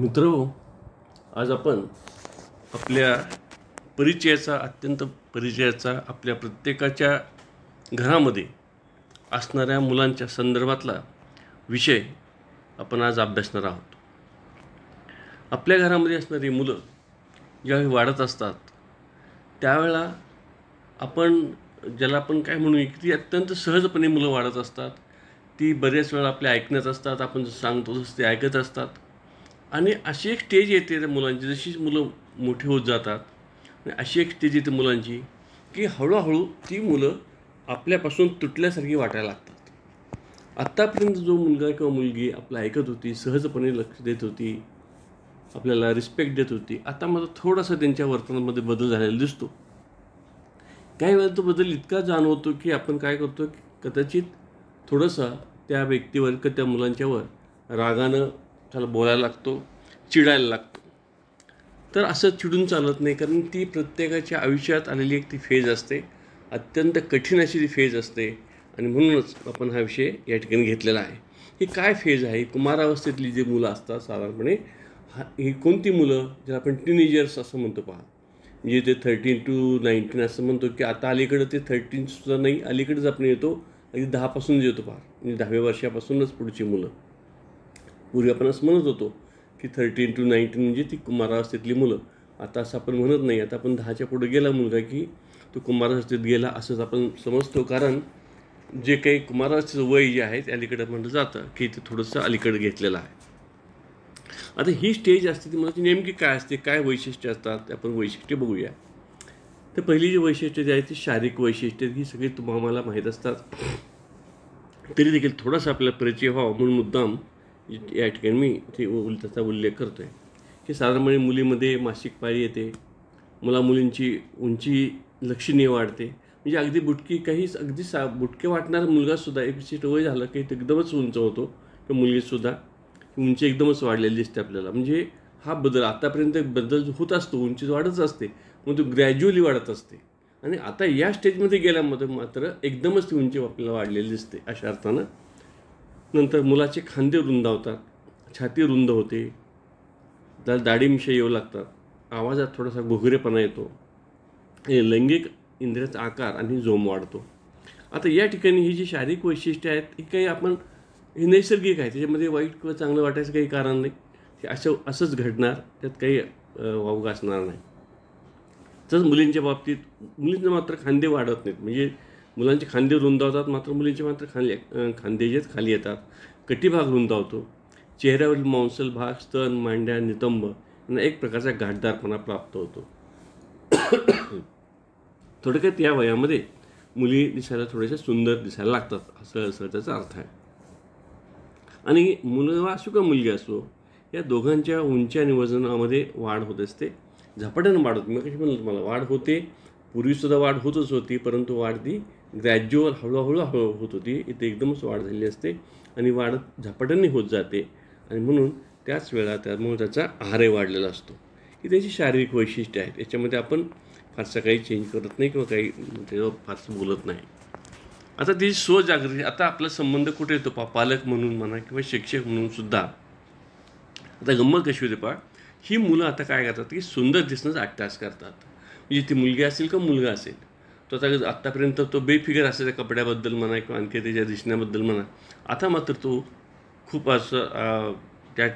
मित्र हो, आज आपण आपल्या परिचयाचा अत्यंत परिचयाचा आपल्या प्रत्येकाच्या घरामध्ये असणाऱ्या मुलांच्या संदर्भातला विषय आपण आज अभ्यासणार आहोत आपल्या घरामध्ये असणारी मुलं ज्यावेळी वाढत असतात त्यावेळा आपण ज्याला आपण काय म्हणू की ती अत्यंत सहजपणे मुलं वाढत असतात ती बऱ्याच वेळा आपल्या ऐकण्यात असतात आपण जसं सांगतो तसं ते ऐकत असतात आणि अशी एक स्टेज येते त्या मुलांची जशी मुलं मोठी होत जातात आणि अशी एक स्टेज येते मुलांची की हळूहळू ती मुलं आपल्यापासून तुटल्यासारखी वाटायला लागतात आत्तापर्यंत जो मुलगा किंवा मुलगी आपला ऐकत होती सहजपणे लक्ष देत होती आपल्याला रिस्पेक्ट देत होती आता माझा थोडासा त्यांच्या वर्तनामध्ये बदल झालेला दिसतो काही वेळेला तो बदल इतका जाणवतो की आपण काय करतो की कदाचित थोडंसं त्या व्यक्तीवर किंवा त्या मुलांच्यावर रागानं त्याला बोलायला लागतो चिडायला लागतो तर असं चिडून चालत नाही कारण ती प्रत्येकाच्या आयुष्यात आलेली एक ती फेज असते अत्यंत कठीण अशी ती फेज असते आणि म्हणूनच आपण हा विषय या ठिकाणी घेतलेला आहे ही काय फेज आहे कुमारावस्थेतली जी मुलं असतात साधारणपणे हा ही कोणती मुलं ज्याला आपण टीनेजर्स असं म्हणतो पहा म्हणजे ते थर्टीन टू नाईन्टीन असं म्हणतो की आता अलीकडं ते थर्टीनसुद्धा नाही अलीकडेच आपण येतो अगदी दहापासून येतो पहा म्हणजे दहाव्या वर्षापासूनच पुढची मुलं पूर्वी आपण असं म्हणत होतो की थर्टीन टू नाईन्टीन म्हणजे ती कुमारावस्थेतली मुलं आता असं आपण म्हणत नाही आता आपण दहाच्या पुढे गेला मुलगा की तो कुमारावस्थेत गेला असंच आपण समजतो कारण जे काही कुमारावस्थेचं वय जे आहे ते अलीकडे म्हटलं जातं की ते थोडंसं अलीकडे घेतलेलं आहे आता ही स्टेज असते ती म्हणजे नेमकी काय असते काय वैशिष्ट्य असतात ते आपण वैशिष्ट्य बघूया तर पहिली जी वैशिष्ट्य जी आहे ती शारीरिक वैशिष्ट्य ही सगळी तुम्हाला माहीत असतात तरी देखील थोडासा आपल्याला परिचय व्हावा म्हणून मुद्दाम या ठिकाणी मी ते त्याचा उल्लेख करतो आहे की साधारणपणे म्हणजे मुलीमध्ये मासिक पाळी येते मुला मुलींची उंची लक्षणीय वाढते म्हणजे अगदी बुटकी काहीच अगदी सा बुटके वाटणारा मुलगासुद्धा एक विशिष्ट वय झालं की एकदमच उंच होतो किंवा मुलगीसुद्धा उंची एकदमच वाढलेली दिसते आपल्याला म्हणजे हा बदल आतापर्यंत बदल होत असतो उंची वाढत असते मग तो ग्रॅज्युअली वाढत असते आणि आता या स्टेजमध्ये गेल्यामध्ये मात्र एकदमच ती उंची आपल्याला वाढलेली दिसते अशा अर्थानं नंतर मुलाचे खांदे रुंदावतात छाती रुंद होते त्याला दाढीमिशा येऊ लागतात आवाजात थोडासा घोगरेपणा येतो हे लैंगिक इंद्रियाचा आकार आणि जोम वाढतो आता या ठिकाणी ही जी शारीरिक वैशिष्ट्ये आहेत ही काही आपण हे नैसर्गिक आहे त्याच्यामध्ये वाईट किंवा चांगलं वाटायचं काही कारण नाही ते असं असंच घडणार त्यात काही वावग असणार नाही तसंच मुलींच्या बाबतीत मुलींना मात्र खांदे वाढत नाहीत म्हणजे मुलांचे खांदे रुंदावतात मात्र मुलींचे मात्र खाली खांदेजेच खाली येतात कटी भाग रुंदावतो चेहऱ्यावरील मांसल भाग स्तन मांड्या नितंब यांना एक प्रकारचा घाटदारपणा प्राप्त होतो थोडक्यात या वयामध्ये मुली दिसायला थोड्याशा सुंदर दिसायला लागतात असं असं त्याचा अर्थ आहे आणि मुलं असो का मुलगी असो या दोघांच्या उंच्या वजनामध्ये वाढ होत असते झपाट्यानं वाढ होते मी कशी म्हणलं तुम्हाला वाढ होते पूर्वीसुद्धा वाढ होतच होती परंतु वाढ ती ग्रॅज्युअल हळूहळू हळू होत होती इथे एकदमच वाढ झालेली असते आणि वाढ झपाट्याने होत जाते आणि म्हणून त्याच वेळा त्यामुळे त्याचा आहारही वाढलेला असतो ही त्याची शारीरिक वैशिष्ट्य आहेत याच्यामध्ये आपण फारसा काही चेंज करत नाही किंवा काही त्याच्यावर म्हणजे फारसं बोलत नाही आता ती स्वजागृती आता आपला संबंध कुठे येतो पा पालक म्हणून म्हणा किंवा शिक्षक म्हणून सुद्धा आता गंमत कशी होते पा ही मुलं आता काय करतात की सुंदर दिसणंच अट्टास करतात म्हणजे ती मुलगी असेल किंवा मुलगा असेल तो आता आत्तापर्यंत तो बेफिगर त्या कपड्याबद्दल म्हणा किंवा आणखी त्याच्या दिसण्याबद्दल म्हणा आता मात्र तो खूप असं त्या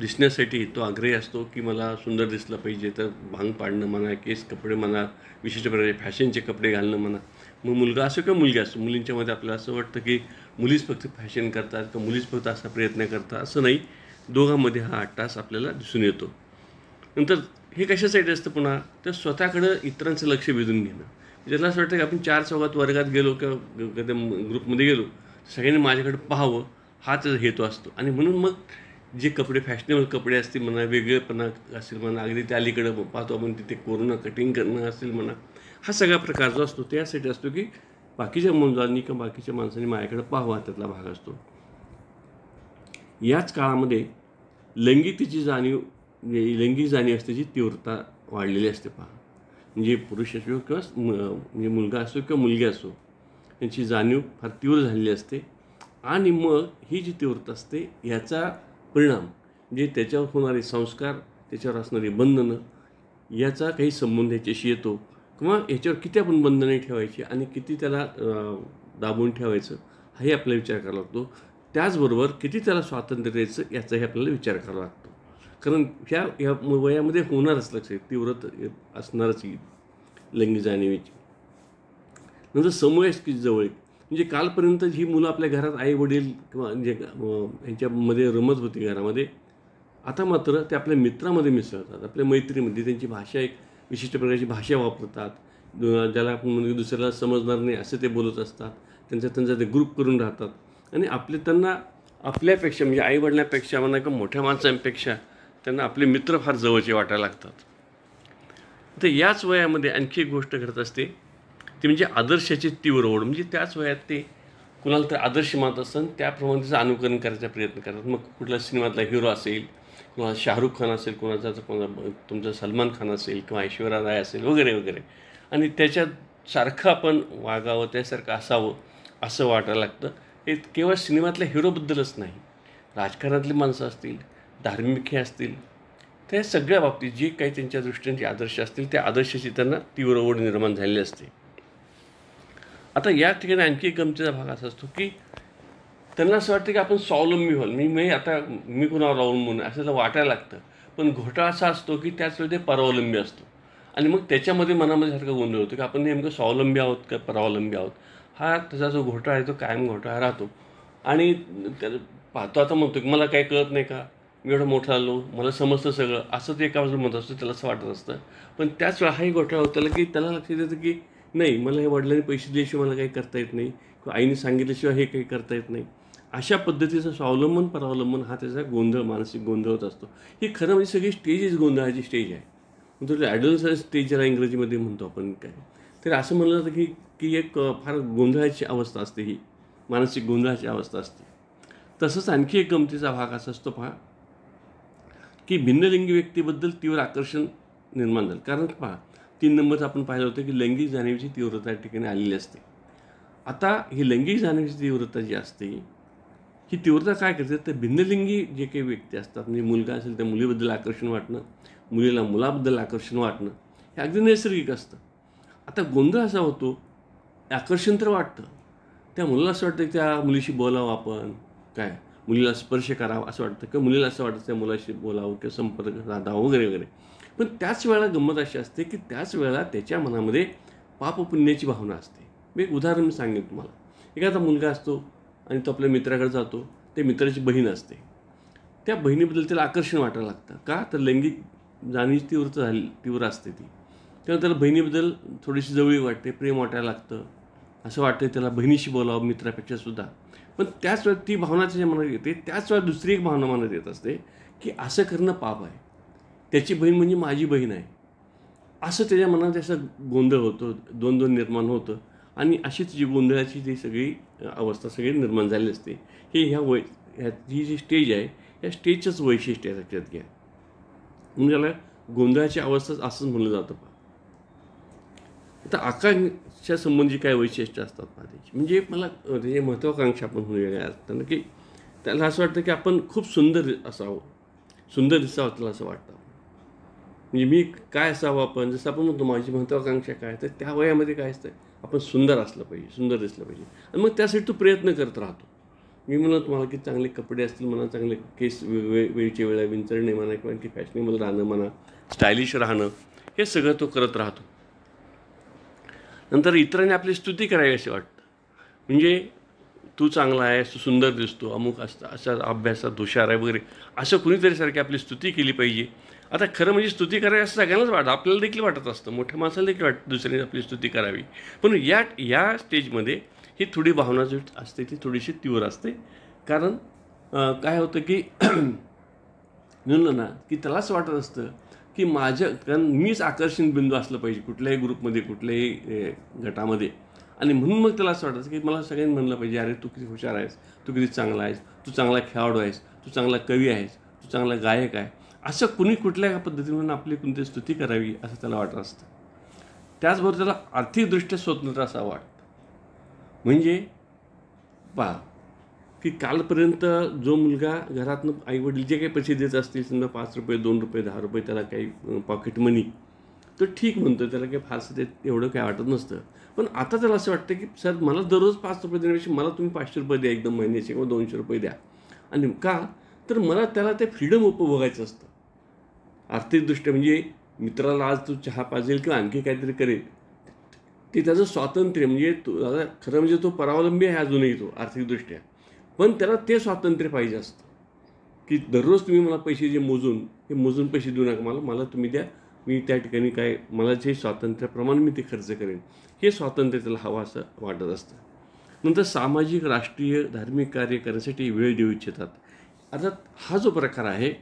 दिसण्यासाठी तो आग्रही असतो की मला सुंदर दिसलं पाहिजे तर भांग पाडणं म्हणा केस कपडे म्हणा विशिष्ट प्रकारे फॅशनचे कपडे घालणं म्हणा मग मुलगा असो किंवा मुलगी असो मुलींच्यामध्ये आपल्याला असं वाटतं की मुलीच फक्त फॅशन करतात किंवा मुलीच फक्त असा प्रयत्न करतात असं नाही दोघांमध्ये हा आठ आपल्याला दिसून येतो नंतर हे कशासाठी असतं पुन्हा तर स्वतःकडं इतरांचं लक्ष वेधून घेणं ज्यांना असं वाटतं की आपण चार चौघात वर्गात गेलो किंवा कधी ग्रुपमध्ये गेलो सगळ्यांनी माझ्याकडे पाहावं हाच हेतू असतो आणि म्हणून मग जे कपडे फॅशनेबल कपडे असतील म्हणा वेगळेपणा असेल म्हणा अगदी त्या अलीकडं पाहतो आपण तिथे कोरोना कटिंग करणं असेल म्हणा हा सगळा प्रकार जो असतो त्यासाठी असतो की बाकीच्या मुलांनी किंवा बाकीच्या माणसांनी माझ्याकडे हा त्यातला भाग असतो याच काळामध्ये लैंगिकतेची जाणीव लैंगिक जाणीव असते तीव्रता वाढलेली असते पहा म्हणजे पुरुष असो किंवा म्हणजे मुलगा असो किंवा मुलगी असो यांची जाणीव फार तीव्र झालेली असते आणि मग ही जी तीव्रता असते याचा परिणाम म्हणजे त्याच्यावर होणारे संस्कार त्याच्यावर असणारी बंधनं याचा काही संबंध याच्याशी येतो किंवा याच्यावर किती आपण बंधने ठेवायची आणि किती त्याला दाबून ठेवायचं हाही आपल्याला विचार करावा लागतो त्याचबरोबर किती त्याला स्वातंत्र्य द्यायचं याचाही आपल्याला विचार करावा लागतो कारण ह्या ह्या वयामध्ये होणारच लक्ष तीव्रत असणारच ही लैंगिक जाणीवेची नंतर की जवळ म्हणजे कालपर्यंत ही मुलं आपल्या घरात आई वडील किंवा जे यांच्यामध्ये रमत होती घरामध्ये आता मात्र ते आपल्या मित्रामध्ये मिसळतात आपल्या मैत्रीमध्ये त्यांची भाषा एक विशिष्ट प्रकारची भाषा वापरतात ज्याला आपण म्हणजे दुसऱ्याला समजणार नाही असे ते बोलत असतात त्यांचा त्यांचा ते ग्रुप करून राहतात आणि आपले त्यांना आपल्यापेक्षा म्हणजे आईवडिलांपेक्षा म्हणा किंवा मोठ्या माणसांपेक्षा त्यांना आपले मित्र फार जवळचे वाटायला लागतात तर याच वयामध्ये आणखी एक गोष्ट घडत असते ती म्हणजे आदर्शाची तीव्र ओढ म्हणजे त्याच वयात ते कुणाला तर आदर्श मानत असतात त्याप्रमाणे त्याचं अनुकरण करायचा प्रयत्न करतात मग कुठला सिनेमातला हिरो असेल कुणाला शाहरुख खान असेल कुणाचा कोणाचा तुमचा सलमान खान असेल किंवा ऐश्वर्या राय असेल वगैरे वगैरे आणि त्याच्यासारखं आपण वागावं त्यासारखं असावं असं वाटायला लागतं हे केवळ सिनेमातल्या हिरोबद्दलच नाही राजकारणातली माणसं असतील धार्मिकही असतील तर सगळ्या बाबतीत जी काही त्यांच्या दृष्टीने जे आदर्श असतील त्या आदर्शाची त्यांना तीव्र ओढ निर्माण झालेली असते आता या ठिकाणी आणखी एक गमतीचा भाग असा असतो की त्यांना असं वाटतं की आपण स्वावलंबी व्हाल मी मी आता मी कुणावर अवलंबून असं त्याला वाटायला लागतं पण घोटाळा असा असतो की त्याच वेळी ते परावलंबी असतो आणि मग त्याच्यामध्ये मनामध्ये सारखा गोंधळ होतो की आपण नेमकं स्वावलंबी आहोत का परावलंबी आहोत हा त्याचा जो घोटाळा आहे तो कायम घोटाळा राहतो आणि त्या पाहतो आता म्हणतो की मला काही कळत नाही का एवढं मोठा आलो मला समजतं सगळं असं ते एका बाजूला म्हणत असतं त्याला असं वाटत असतं पण त्याच वेळा हाही घोटाळा होत त्याला की त्याला लक्षात येतं की नाही मला हे वडिलांनी पैसे दिल्याशिवाय मला काही करता येत नाही किंवा आईने सांगितल्याशिवाय हे काही करता येत नाही अशा पद्धतीचं स्वावलंबन परावलंबन हा त्याचा गोंधळ मानसिक गोंधळ होत असतो ही खरं म्हणजे सगळी स्टेजच गोंधळाची स्टेज आहे म्हणजे ॲडल्स स्टेज ज्याला इंग्रजीमध्ये म्हणतो आपण काय तर असं म्हणलं जातं की की एक फार गोंधळाची अवस्था असते ही मानसिक गोंधळाची अवस्था असते तसंच आणखी एक गमतीचा भाग असा असतो पहा की भिन्नलिंगी व्यक्तीबद्दल तीव्र आकर्षण निर्माण झालं कारण पहा तीन नंबरचं आपण पाहिलं होतं की लैंगिक जाणीवीची तीव्रता या ठिकाणी आलेली असते आता ही लैंगिक जाणीवीची तीव्रता जी असते ही तीव्रता काय करते तर भिन्नलिंगी जे काही व्यक्ती असतात म्हणजे मुलगा असेल त्या मुलीबद्दल आकर्षण वाटणं मुलीला मुलाबद्दल आकर्षण वाटणं हे अगदी नैसर्गिक असतं आता गोंधळ असा होतो आकर्षण तर वाटतं त्या मुलाला असं वाटतं त्या मुलीशी बोलावं आपण काय मुलीला स्पर्श करावा असं वाटतं किंवा मुलीला असं वाटतं त्या मुलाशी बोलावं किंवा संपर्क साधावं वगैरे वगैरे पण त्याच वेळेला गंमत अशी असते की त्याच वेळेला त्याच्या मनामध्ये पापपुण्याची भावना असते मी एक उदाहरण मी सांगेन तुम्हाला एखादा मुलगा असतो आणि तो आपल्या मित्राकडे जातो ते मित्राची बहीण असते त्या बहिणीबद्दल त्याला आकर्षण वाटायला लागतं का तर लैंगिक जाणीव तीव्र झाली तीव्र असते ती तेव्हा त्याला बहिणीबद्दल थोडीशी जवळी वाटते प्रेम वाटायला लागतं असं वाटतं त्याला बहिणीशी बोलावं मित्रापेक्षासुद्धा पण त्याच वेळेस ती भावना त्याच्या मनात येते त्याच वेळेस दुसरी एक भावना मनात येत असते की असं करणं पाप आहे त्याची बहीण म्हणजे माझी बहीण आहे असं त्याच्या मनात असं गोंधळ होतो दोन निर्माण होतं आणि अशीच जी गोंधळाची जी सगळी अवस्था सगळी निर्माण झाली असते हे ह्या वै ह्या ही जी स्टेज आहे या स्टेजचंच वैशिष्ट्य आहे लक्षात घ्या म्हणजे गोंधळाची अवस्थाच असंच म्हणलं जातं आता आकांक्षा संबंधी काय वैशिष्ट्य असतात पाण्याची म्हणजे मला हे म्हणजे महत्त्वाकांक्षा आपण म्हणूया असताना की त्याला असं वाटतं की आपण खूप सुंदर असावं सुंदर दिसावं त्याला असं वाटतं म्हणजे मी काय असावं आपण जसं आपण म्हणतो माझी महत्त्वाकांक्षा काय तर त्या वयामध्ये काय असतं आपण सुंदर असलं पाहिजे सुंदर दिसलं पाहिजे आणि मग त्यासाठी तो प्रयत्न करत राहतो मी म्हणत तुम्हाला की चांगले कपडे असतील म्हणा चांगले केस वे वेळच्या वेळा विंचरणे म्हणा किंवा की फॅशनेबल राहणं म्हणा स्टायलिश राहणं हे सगळं तो करत राहतो नंतर इतरांनी आपली स्तुती करावी असे वाटतं म्हणजे तू चांगला आहे तू सुंदर दिसतो अमुक असतं असा अभ्यासात हुशार आहे वगैरे असं कुणीतरी सारखी आपली स्तुती केली पाहिजे आता खरं म्हणजे स्तुती करावी असं सगळ्यांनाच वाटतं आपल्याला देखील वाटत असतं मोठ्या माणसाला देखील वाटतं दुसऱ्यांनी आपली स्तुती करावी पण या या स्टेजमध्ये ही थोडी भावना जी असते ती थोडीशी तीव्र असते कारण काय होतं की म्हणलं ना की त्यालाच वाटत असतं की माझ्या कारण मीच आकर्षण बिंदू असलं पाहिजे कुठल्याही ग्रुपमध्ये कुठल्याही गटामध्ये आणि म्हणून मग त्याला असं वाटायचं की मला सगळ्यांनी म्हणलं पाहिजे अरे तू किती हुशार आहेस तू किती चांगला आहेस तू चांगला खेळाडू आहेस तू चांगला कवी आहेस तू चांगला गायक आहे असं कुणी कुठल्या पद्धतीने म्हणून आपली कोणती स्तुती करावी असं त्याला वाटत असतं त्याचबरोबर त्याला आर्थिकदृष्ट्या स्वतंत्र असा वाटतं म्हणजे पहा की कालपर्यंत जो मुलगा घरातनं आईवडील जे काही पैसे देत असतील समजा पाच रुपये दोन रुपये दहा रुपये त्याला काही पॉकेट मनी तर ठीक म्हणतो त्याला काही फारसं ते एवढं काय वाटत नसतं पण आता त्याला असं वाटतं की सर मला दररोज पाच रुपये देण्यापेक्षा मला तुम्ही पाचशे रुपये द्या एकदम महिन्याचे किंवा दोनशे रुपये द्या आणि का तर मला त्याला ते फ्रीडम उपभोगायचं असतं आर्थिकदृष्ट्या म्हणजे मित्राला आज तू चहा पाजेल किंवा आणखी काहीतरी करेल ते त्याचं स्वातंत्र्य म्हणजे तो खरं म्हणजे तो परावलंबी आहे अजूनही तो आर्थिकदृष्ट्या पण त्याला ते स्वातंत्र्य पाहिजे असतं की दररोज तुम्ही मला पैसे जे मोजून हे मोजून पैसे देऊ नका मला मला तुम्ही द्या मी त्या ठिकाणी काय मला जे स्वातंत्र्याप्रमाणे मी ते खर्च करेन हे स्वातंत्र्य त्याला हवं असं वाटत असतं नंतर सामाजिक राष्ट्रीय धार्मिक कार्य करण्यासाठी वेळ देऊ इच्छितात अर्थात हा जो प्रकार आहे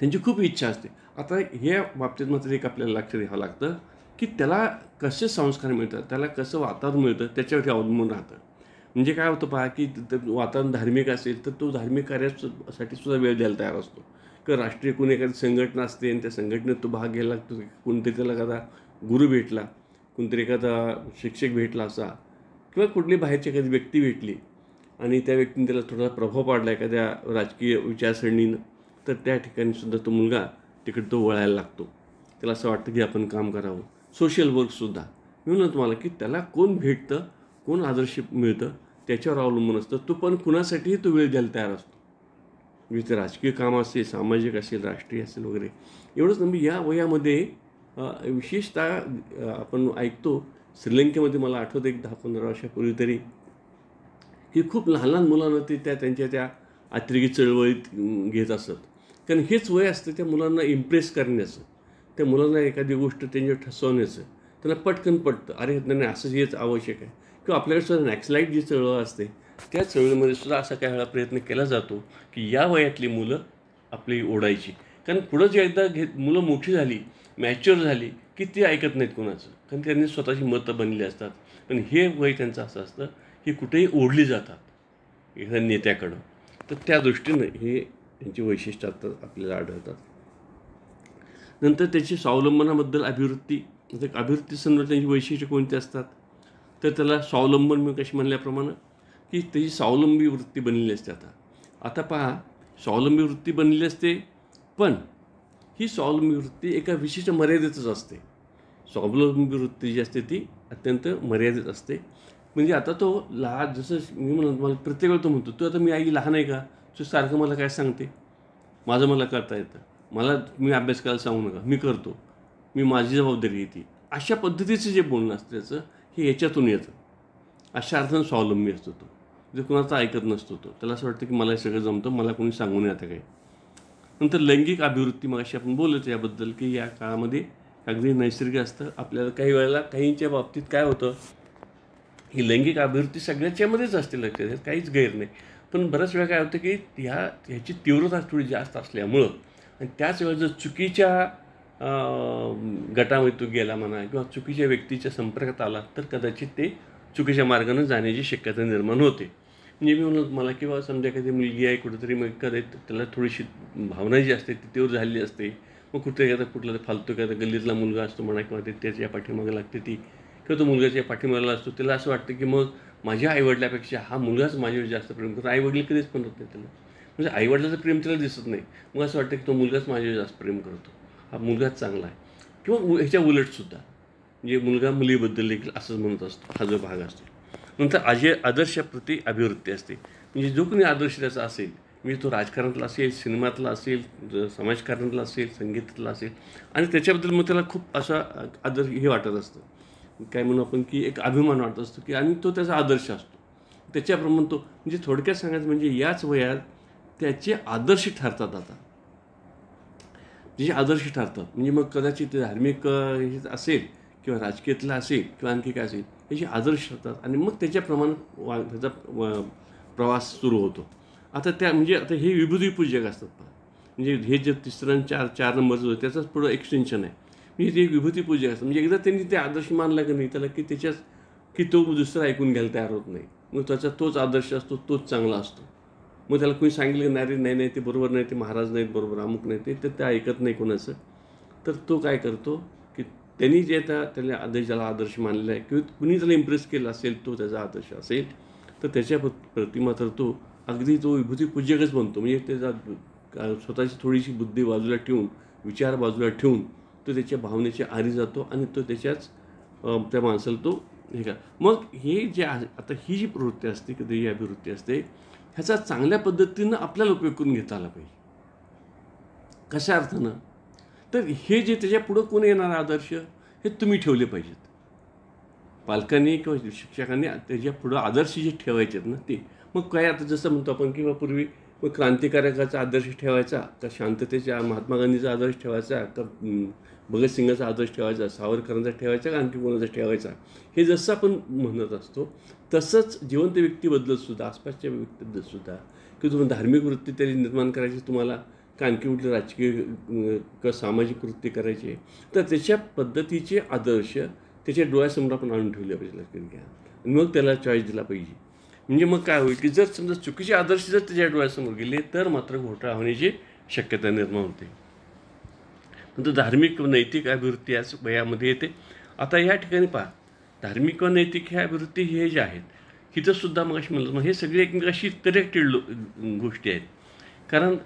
त्यांची खूप इच्छा असते आता ह्या बाबतीत मात्र एक आपल्याला लक्ष द्यावं लागतं की त्याला कसे संस्कार मिळतात त्याला कसं वातावरण मिळतं त्याच्यावरती अवलंबून राहतं म्हणजे काय होतं पहा की वातावरण धार्मिक असेल तर तो धार्मिक कार्यासाठी सुद्धा वेळ द्यायला तयार असतो किंवा राष्ट्रीय कोणी एखादी संघटना असते आणि त्या संघटनेत तो भाग घ्यायला लागतो कोणतरी त्याला एखादा गुरु भेटला कोणतरी एखादा शिक्षक भेटला असा किंवा कुठली बाहेरची एखादी व्यक्ती भेटली आणि त्या व्यक्तीने त्याला थोडासा प्रभाव पाडला एखाद्या राजकीय विचारसरणीनं तर त्या ठिकाणीसुद्धा तो मुलगा तिकडे तो वळायला लागतो त्याला असं वाटतं की आपण काम करावं सोशल वर्कसुद्धा म्हणून तुम्हाला की त्याला कोण भेटतं कोण आदर्शिप मिळतं त्याच्यावर अवलंबून असतं तो पण कुणासाठीही तो वेळ द्यायला तयार असतो म्हणजे ते राजकीय काम असेल सामाजिक असेल राष्ट्रीय असेल वगैरे एवढंच मी या वयामध्ये विशेषतः आपण ऐकतो श्रीलंकेमध्ये मला आठवतं एक दहा पंधरा वर्षापूर्वी तरी की खूप लहान लहान मुलांना ते त्या त्यांच्या त्या आत्रिकी चळवळीत घेत असत कारण हेच वय असतं त्या मुलांना इम्प्रेस करण्याचं त्या मुलांना एखादी गोष्ट त्यांच्यावर ठसवण्याचं त्यांना पटकन पटतं अरे नाही असं हेच आवश्यक आहे किंवा आपल्याकडे सुद्धा नॅक्सलाईट जी चळवळ असते त्या चळवळीमध्ये सुद्धा असा काही वेळा प्रयत्न केला जातो की या वयातली मुलं आपली ओढायची कारण पुढं जे एकदा घे मुलं मोठी झाली मॅच्युअर झाली की ती ऐकत नाहीत कोणाचं कारण त्यांनी स्वतःची मतं बनली असतात पण हे वय त्यांचं असं असतं की कुठेही ओढली जातात एखाद्या नेत्याकडं तर त्या दृष्टीनं हे त्यांची वैशिष्ट्य आता आपल्याला आढळतात नंतर त्याची स्वावलंबनाबद्दल अभिवृत्ती म्हणजे अभिवृत्ती त्यांची वैशिष्ट्य कोणती असतात तर त्याला स्वावलंबन मी कशी म्हणल्याप्रमाणे की त्याची स्वावलंबी वृत्ती बनलेली असते आता आता पहा स्वावलंबी वृत्ती बनलेली असते पण ही स्वावलंबी वृत्ती एका विशिष्ट मर्यादेतच असते स्वावलंबी वृत्ती जी असते ती अत्यंत मर्यादित असते म्हणजे आता तो लहान जसं मी म्हणतो मला प्रत्येक वेळा तो म्हणतो तू आता मी आई लहान आहे का तू सारखं मला काय सांगते माझं मला करता येतं मला मी अभ्यास करायला सांगू नका मी करतो मी माझी जबाबदारी येते अशा पद्धतीचं जे बोलणं असतं त्याचं हे याच्यातून येतं अशा अर्थानं स्वावलंबी असतो तो जे कोणाचा ऐकत नसतो तो त्याला असं वाटतं की मला हे सगळं जमतं मला कोणी सांगू नये काही नंतर लैंगिक अभिवृत्ती मग अशी आपण बोलतो याबद्दल की या काळामध्ये अगदी नैसर्गिक असतं आपल्याला काही वेळेला काहींच्या बाबतीत काय होतं ही लैंगिक अभिवृत्ती सगळ्याच्यामध्येच असते लक्षात काहीच गैर नाही पण बऱ्याच वेळा काय होतं की ह्या ह्याची तीव्रता थोडी जास्त असल्यामुळं आणि त्याच वेळेला जर चुकीच्या गटामध्ये तू गेला म्हणा किंवा चुकीच्या व्यक्तीच्या संपर्कात आला तर कदाचित ते चुकीच्या मार्गानं जाण्याची शक्यता निर्माण होते म्हणजे मी म्हणून मला किंवा समजा काही मुलगी आहे कुठेतरी मग कदाचित त्याला थोडीशी भावना जी असते ती तीव्र झालेली असते मग कुठे एखादा कुठला फालतो एखादा गल्लीतला मुलगा असतो म्हणा किंवा ते त्याच्या पाठीमागे लागते ती किंवा तो मुलगाच्या पाठीमागाला असतो त्याला असं वाटतं की मग माझ्या आईवडल्यापेक्षा हा मुलगाच माझ्यावर जास्त प्रेम करतो आईवडील कधीच म्हणत नाही त्याला म्हणजे आईवडिलाचं प्रेम त्याला दिसत नाही मग असं वाटतं की तो मुलगाच माझ्यावर जास्त प्रेम करतो हा मुलगा चांगला आहे किंवा ह्याच्या उलटसुद्धा म्हणजे मुलगा मुलीबद्दल देखील असंच म्हणत असतो हा जो भाग असतो नंतर अजय आदर्शाप्रती अभिवृत्ती असते म्हणजे जो कोणी आदर्श त्याचा असेल म्हणजे तो राजकारणातला असेल सिनेमातला असेल समाजकारणातला असेल संगीतातला असेल आणि त्याच्याबद्दल मग त्याला खूप असा आदर हे वाटत असतं काय म्हणू आपण की एक अभिमान वाटत असतो की आणि तो त्याचा आदर्श असतो त्याच्याप्रमाणे तो म्हणजे थोडक्यात सांगायचं म्हणजे याच वयात त्याचे आदर्श ठरतात आता जे आदर्श ठरतात म्हणजे मग कदाचित ते धार्मिक असेल किंवा राजकीयतलं असेल किंवा आणखी काय असेल त्याचे आदर्श ठरतात आणि मग त्याच्याप्रमाणे वा त्याचा प्रवास सुरू होतो आता त्या म्हणजे आता हे विभूतीपूजक असतात म्हणजे हे जे तिसरं चार चार नंबरचं होतं त्याचाच पुढं एक्सटेन्शन आहे म्हणजे ते विभूतीपूजक असतं म्हणजे एकदा त्यांनी ते आदर्श मानला की नाही त्याला की त्याच्यात की तो दुसरा ऐकून घ्यायला तयार होत नाही मग त्याचा तोच आदर्श असतो तोच चांगला असतो मग त्याला कोणी सांगितलं नाही रे नाही नाही ते बरोबर नाही ते महाराज नाहीत बरोबर अमुक नाही ते तर त्या ऐकत नाही कोणाचं तर तो काय करतो की त्यांनी जे आता त्याला आदर्श ज्याला आदर्श मानलेला आहे किंवा कुणी त्याला इम्प्रेस केला असेल तो त्याचा आदर्श असेल तर त्याच्या प्रतिमा तर तो अगदी तो विभूतीपूजकच बनतो म्हणजे त्याचा स्वतःची थोडीशी बुद्धी बाजूला ठेवून विचार बाजूला ठेवून तो त्याच्या भावनेच्या आरी जातो आणि तो त्याच्याच त्या माणसाला तो हे का मग हे जे आता ही जी प्रवृत्ती असते कधी ही अभिवृत्ती असते ह्याचा चांगल्या पद्धतीनं आपल्याला उपयोग करून घेता आला पाहिजे कशा अर्थानं तर हे जे त्याच्या पुढं कोण येणार आदर्श हे तुम्ही ठेवले पाहिजेत पालकांनी किंवा शिक्षकांनी त्याच्या पुढं आदर्श जे ठेवायचे आहेत ना ते मग काय आता जसं म्हणतो आपण किंवा पूर्वी मग क्रांतिकारकाचा आदर्श ठेवायचा का शांततेचा महात्मा गांधीचा आदर्श ठेवायचा का भगतसिंगाचा आदर्श ठेवायचा सावरकरांचा ठेवायचा का आणखी कोणाचा ठेवायचा हे जसं आपण म्हणत असतो तसंच जिवंत सुद्धा आसपासच्या व्यक्तीबद्दल सुद्धा की तुम्ही धार्मिक वृत्ती तरी निर्माण करायची तुम्हाला का आणखी कुठली राजकीय किंवा सामाजिक वृत्ती करायची तर त्याच्या पद्धतीचे आदर्श त्याच्या डोळ्यासमोर आपण आणून ठेवले पाहिजे लक्षात घ्या आणि मग त्याला चॉईस दिला पाहिजे म्हणजे मग काय होईल की जर समजा चुकीचे आदर्श जर त्याच्या डोळ्यासमोर गेले तर मात्र घोटाळा होण्याची शक्यता निर्माण होते म्हणजे धार्मिक नैतिक अभिवृत्ती याच वयामध्ये येते आता या ठिकाणी पहा धार्मिक व नैतिक ह्या वृत्ती हे जे आहेत सुद्धा मग म्हणलं मग हे सगळे एकमेकाशी कनेक्टेड लो गोष्टी आहेत कारण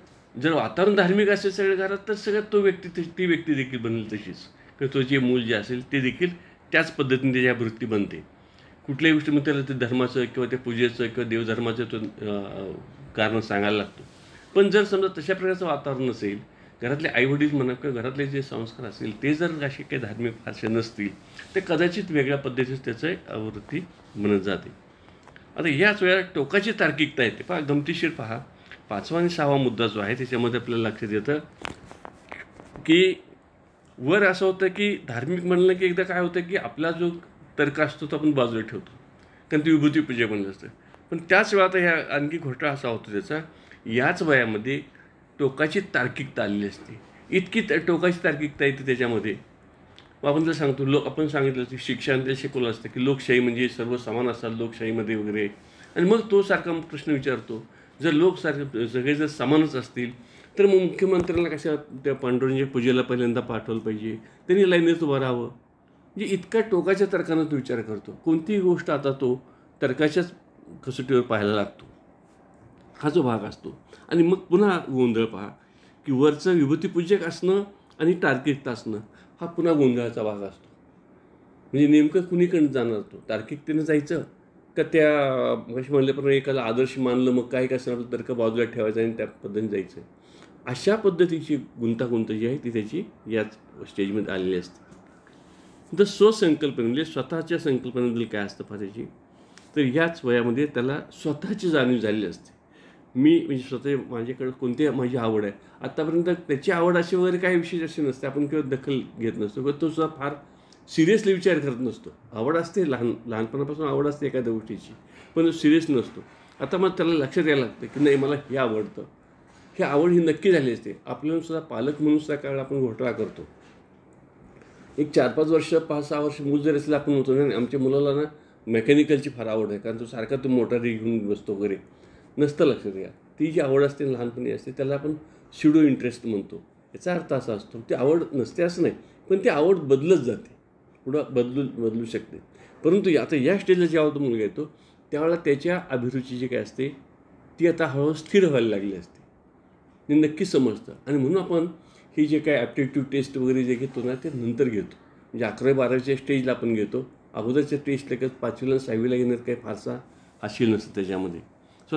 जर वातावरण धार्मिक असेल सगळ्या घरात तर सगळ्यात तो व्यक्ती ती व्यक्ती देखील बनेल तशीच किंवा तो जे मूल जे असेल ते देखील त्याच पद्धतीने त्याच्या वृत्ती बनते कुठल्याही गोष्टी मग त्याला ते धर्माचं किंवा त्या पूजेचं किंवा देवधर्माचं तो कारण सांगायला लागतो पण जर समजा तशा प्रकारचं वातावरण असेल घरातले आईवडील म्हणा किंवा घरातले जे संस्कार असतील ते जर असे काही धार्मिक फारसे नसतील तर कदाचित वेगळ्या पद्धतीने त्याचं आवृत्ती म्हणत जाते आता याच वेळा टोकाची तार्किकता येते पहा गमतीशीर पहा पाचवा आणि सहावा मुद्दा जो आहे त्याच्यामध्ये आपल्याला लक्षात येतं की वर असं होतं की धार्मिक म्हणलं की एकदा काय होतं की आपला जो तर्क असतो तो आपण बाजूला ठेवतो कारण ती पूजा पण जास्त पण त्याच वेळात ह्या आणखी घोटाळा असा होतो त्याचा याच वयामध्ये टोकाची तार्किकता आलेली असते इतकी त टोकाची तार्किकता येते त्याच्यामध्ये मग आपण जर सांगतो लोक आपण सांगितलं की शिक्षण ते शिकवलं असतं की लोकशाही म्हणजे सर्व समान असतात लोकशाहीमध्ये वगैरे आणि मग तो सारखा प्रश्न विचारतो जर लोकसारखे सगळे जर समानच असतील तर मग मुख्यमंत्र्यांना कशा त्या पांडुरंगच्या पूजेला पहिल्यांदा पाठवलं पाहिजे त्यांनी लाईनेच उभं राहावं म्हणजे इतका टोकाच्या तर्कानं तो विचार करतो कोणतीही गोष्ट आता तो तर्काच्याच कसोटीवर पाहायला लागतो हा जो भाग असतो आणि मग पुन्हा गोंधळ पहा की वरचं विभूतीपूजक असणं आणि तार्किकता असणं हा पुन्हा गोंधळाचा भाग असतो म्हणजे नेमकं कुणीकडनं जाणार तो तार्किकतेनं जायचं का त्या कशी म्हणल्याप्रमाणे एखादा आदर्श मानलं मग काय काय असणार तर्क बाजूला ठेवायचं आणि त्या पद्धतीने जायचं अशा पद्धतीची गुंतागुंत जी आहे ती त्याची याच स्टेजमध्ये आलेली असते तर स्वसंकल्पने म्हणजे स्वतःच्या संकल्पनेबद्दल काय असतं फार त्याची तर याच वयामध्ये त्याला स्वतःची जाणीव झालेली असते मी म्हणजे स्वतः माझ्याकडं कोणती माझी आवड आहे आत्तापर्यंत त्याची आवड अशी वगैरे काही विशेष अशी नसते आपण किंवा दखल घेत नसतो किंवा तो सुद्धा फार सिरियसली विचार करत नसतो आवड असते लहान लहानपणापासून आवड असते एखाद्या गोष्टीची पण तो सिरियस नसतो आता मग त्याला लक्षात यायला लागतं की नाही मला हे आवडतं ही आवड ही नक्की झाली असते आपल्याला सुद्धा पालक म्हणून सुद्धा काळ आपण घोटाळा करतो एक चार पाच वर्ष पाच सहा वर्ष मूल जर असेल आपण होतो ना आमच्या मुलाला ना मेकॅनिकलची फार आवड आहे कारण तो सारखा तो मोटारी घेऊन बसतो वगैरे नसतं लक्षात घ्या ती जी आवड असते लहानपणी असते त्याला आपण शिडो इंटरेस्ट म्हणतो याचा अर्थ असा असतो ती आवड नसते असं नाही पण ती आवड बदलत जाते पुढं बदलू बदलू शकते परंतु आता या स्टेजला जेव्हा तो मुलगा येतो त्यावेळेला त्याच्या अभिरुची जी काय असते ती आता हळूहळू स्थिर व्हायला लागली असते ते नक्की समजतं आणि म्हणून आपण हे जे काय ॲप्टिट्यूड टेस्ट वगैरे जे घेतो ना ते नंतर घेतो म्हणजे अकरावी बारावीच्या स्टेजला आपण घेतो अगोदरच्या टेस्ट लगेच पाचवीला सहावीला घेण्यात काही फारसा असेल नसतं त्याच्यामध्ये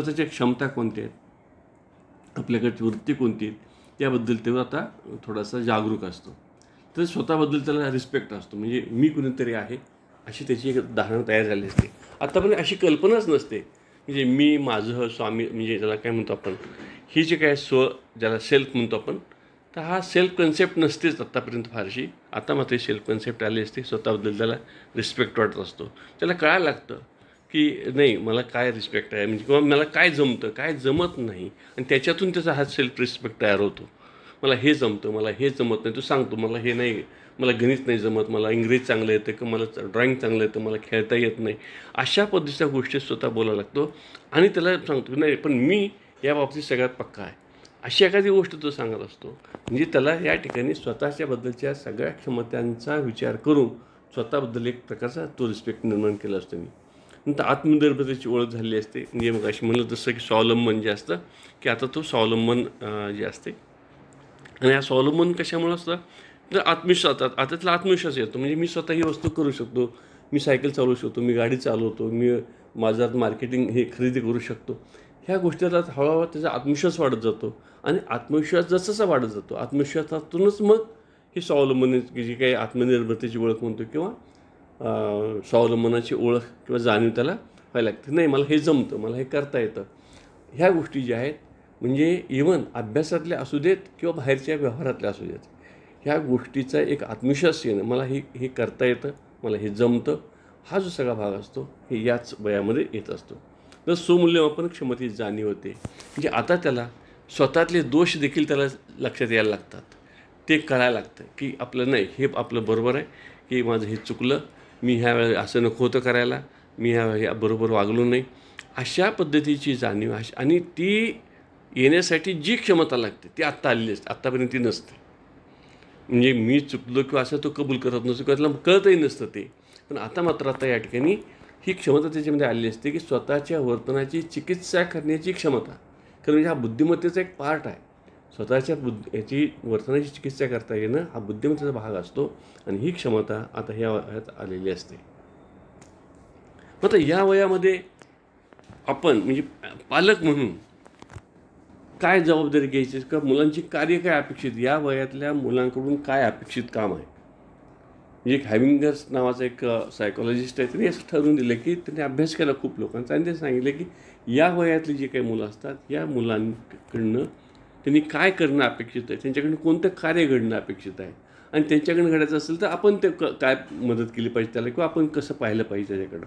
स्वतःच्या क्षमता कोणत्या आहेत आपल्याकडची वृत्ती कोणती आहेत त्याबद्दल तेव्हा आता थोडासा जागरूक असतो तर स्वतःबद्दल त्याला रिस्पेक्ट असतो म्हणजे मी कुणीतरी आहे अशी त्याची एक धारणा तयार झाली असते आत्तापर्यंत अशी कल्पनाच नसते म्हणजे मी माझं स्वामी म्हणजे त्याला काय म्हणतो आपण ही जे काय स्व ज्याला सेल्फ म्हणतो आपण तर हा सेल्फ कन्सेप्ट नसतेच आत्तापर्यंत फारशी आता मात्र सेल्फ कन्सेप्ट आली असते स्वतःबद्दल त्याला रिस्पेक्ट वाटत असतो त्याला कळायला लागतं की नाही मला काय रिस्पेक्ट आहे म्हणजे किंवा मला काय जमतं काय जमत नाही आणि त्याच्यातून त्याचा हा सेल्फ रिस्पेक्ट तयार होतो मला हे जमतं मला हे जमत नाही तो सांगतो मला हे नाही मला गणित नाही जमत मला इंग्रजी चांगलं येतं का मला ड्रॉइंग चांगलं येतं मला खेळता येत नाही अशा पद्धतीच्या गोष्टी स्वतः बोलायला लागतो आणि त्याला सांगतो की नाही पण मी या बाबतीत सगळ्यात पक्का आहे अशी एखादी गोष्ट तो सांगत असतो म्हणजे त्याला या ठिकाणी स्वतःच्या बद्दलच्या सगळ्या क्षमतांचा विचार करून स्वतःबद्दल एक प्रकारचा तो रिस्पेक्ट निर्माण केला असतो मी नंतर आत्मनिर्भरतेची ओळख झाली असते म्हणजे मग अशी म्हणलं जसं की स्वावलंबन जे असतं की आता तो स्वावलंबन जे असते आणि हा स्वावलंबन कशामुळे असतं तर आत्मविश्वास आता त्यातला आत्मविश्वास येतो म्हणजे मी स्वतः ही वस्तू करू शकतो मी सायकल चालवू शकतो मी गाडी चालवतो मी माझ्यात मार्केटिंग हे खरेदी करू शकतो ह्या आता हळूहळू त्याचा आत्मविश्वास वाढत जातो आणि आत्मविश्वास जसजसा वाढत जातो आत्मविश्वासातूनच मग हे स्वावलंबन जी काही आत्मनिर्भरतेची ओळख म्हणतो किंवा स्वावलंबनाची ओळख किंवा जाणीव त्याला व्हायला लागते नाही मला हे जमतं मला हे करता येतं ह्या गोष्टी ज्या आहेत म्हणजे इवन अभ्यासातल्या असू देत किंवा बाहेरच्या व्यवहारातल्या असू देत ह्या गोष्टीचा एक आत्मविश्वास येणं मला हे हे करता येतं मला हे जमतं हा जो सगळा भाग असतो हे याच वयामध्ये येत असतो तर सुमूल्यमापन क्षमतेची जाणीव होते म्हणजे आता त्याला स्वतःतले दोष देखील त्याला लक्षात यायला लागतात ते कळायला लागतं की आपलं नाही हे आपलं बरोबर आहे की माझं हे चुकलं मी ह्या असं नको होतं करायला मी ह्या बरोबर वागलो नाही अशा पद्धतीची जाणीव अशी आणि ती येण्यासाठी जी क्षमता लागते ती आत्ता आलेली असते आत्तापर्यंत ती नसते म्हणजे मी चुकलो किंवा असं तो कबूल करत नसतो किंवा त्याला कळतही नसतं ते पण आता मात्र आता या ठिकाणी ही क्षमता त्याच्यामध्ये आलेली असते की स्वतःच्या वर्तनाची चिकित्सा करण्याची क्षमता कारण म्हणजे हा बुद्धिमत्तेचा एक पार्ट आहे स्वतःच्या बुद्ध याची वर्तनाची चिकित्सा करता येणं हा बुद्धिमत्तेचा भाग असतो आणि ही क्षमता आता ह्या वयात आलेली असते आता या वयामध्ये आपण म्हणजे पालक म्हणून काय जबाबदारी घ्यायची का मुलांची कार्य काय अपेक्षित या वयातल्या मुलांकडून काय अपेक्षित काम आहे म्हणजे हॅविंगर्स नावाचा एक सायकोलॉजिस्ट आहे त्यांनी असं ठरवून दिलं की त्यांनी अभ्यास केला खूप लोकांचा आणि ते सांगितलं की या वयातली जी काही मुलं असतात या मुलांकडनं त्यांनी काय करणं अपेक्षित आहे त्यांच्याकडनं कोणतं कार्य घडणं अपेक्षित आहे आणि त्यांच्याकडनं घडायचं असेल तर आपण ते क काय मदत केली पाहिजे त्याला किंवा आपण कसं पाहिलं पाहिजे त्याच्याकडं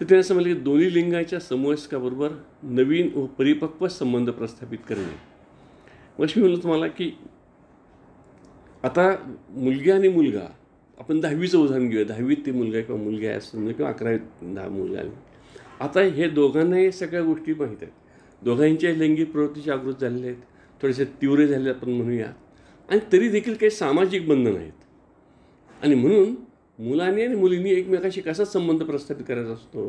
तर त्याने असं म्हणलं की दोन्ही लिंगाच्या समवयस्काबरोबर नवीन व परिपक्व संबंध प्रस्थापित करणे मग मी म्हणलं तुम्हाला की आता मुलगी आणि मुलगा आपण दहावीचं उदाहरण घेऊया दहावीत ते मुलगा किंवा मुलगी आहे असं किंवा अकरावीत दहा मुलगा आता हे दोघांनाही सगळ्या गोष्टी माहीत आहेत दोघांच्या लैंगिक प्रवृत्ती जागृत झालेले आहेत थोडेसे तीव्र झाले आपण म्हणूया आणि तरी देखील काही सामाजिक बंधन आहेत आणि म्हणून मुलाने आणि मुलींनी एकमेकाशी कसा संबंध प्रस्थापित करायचा असतो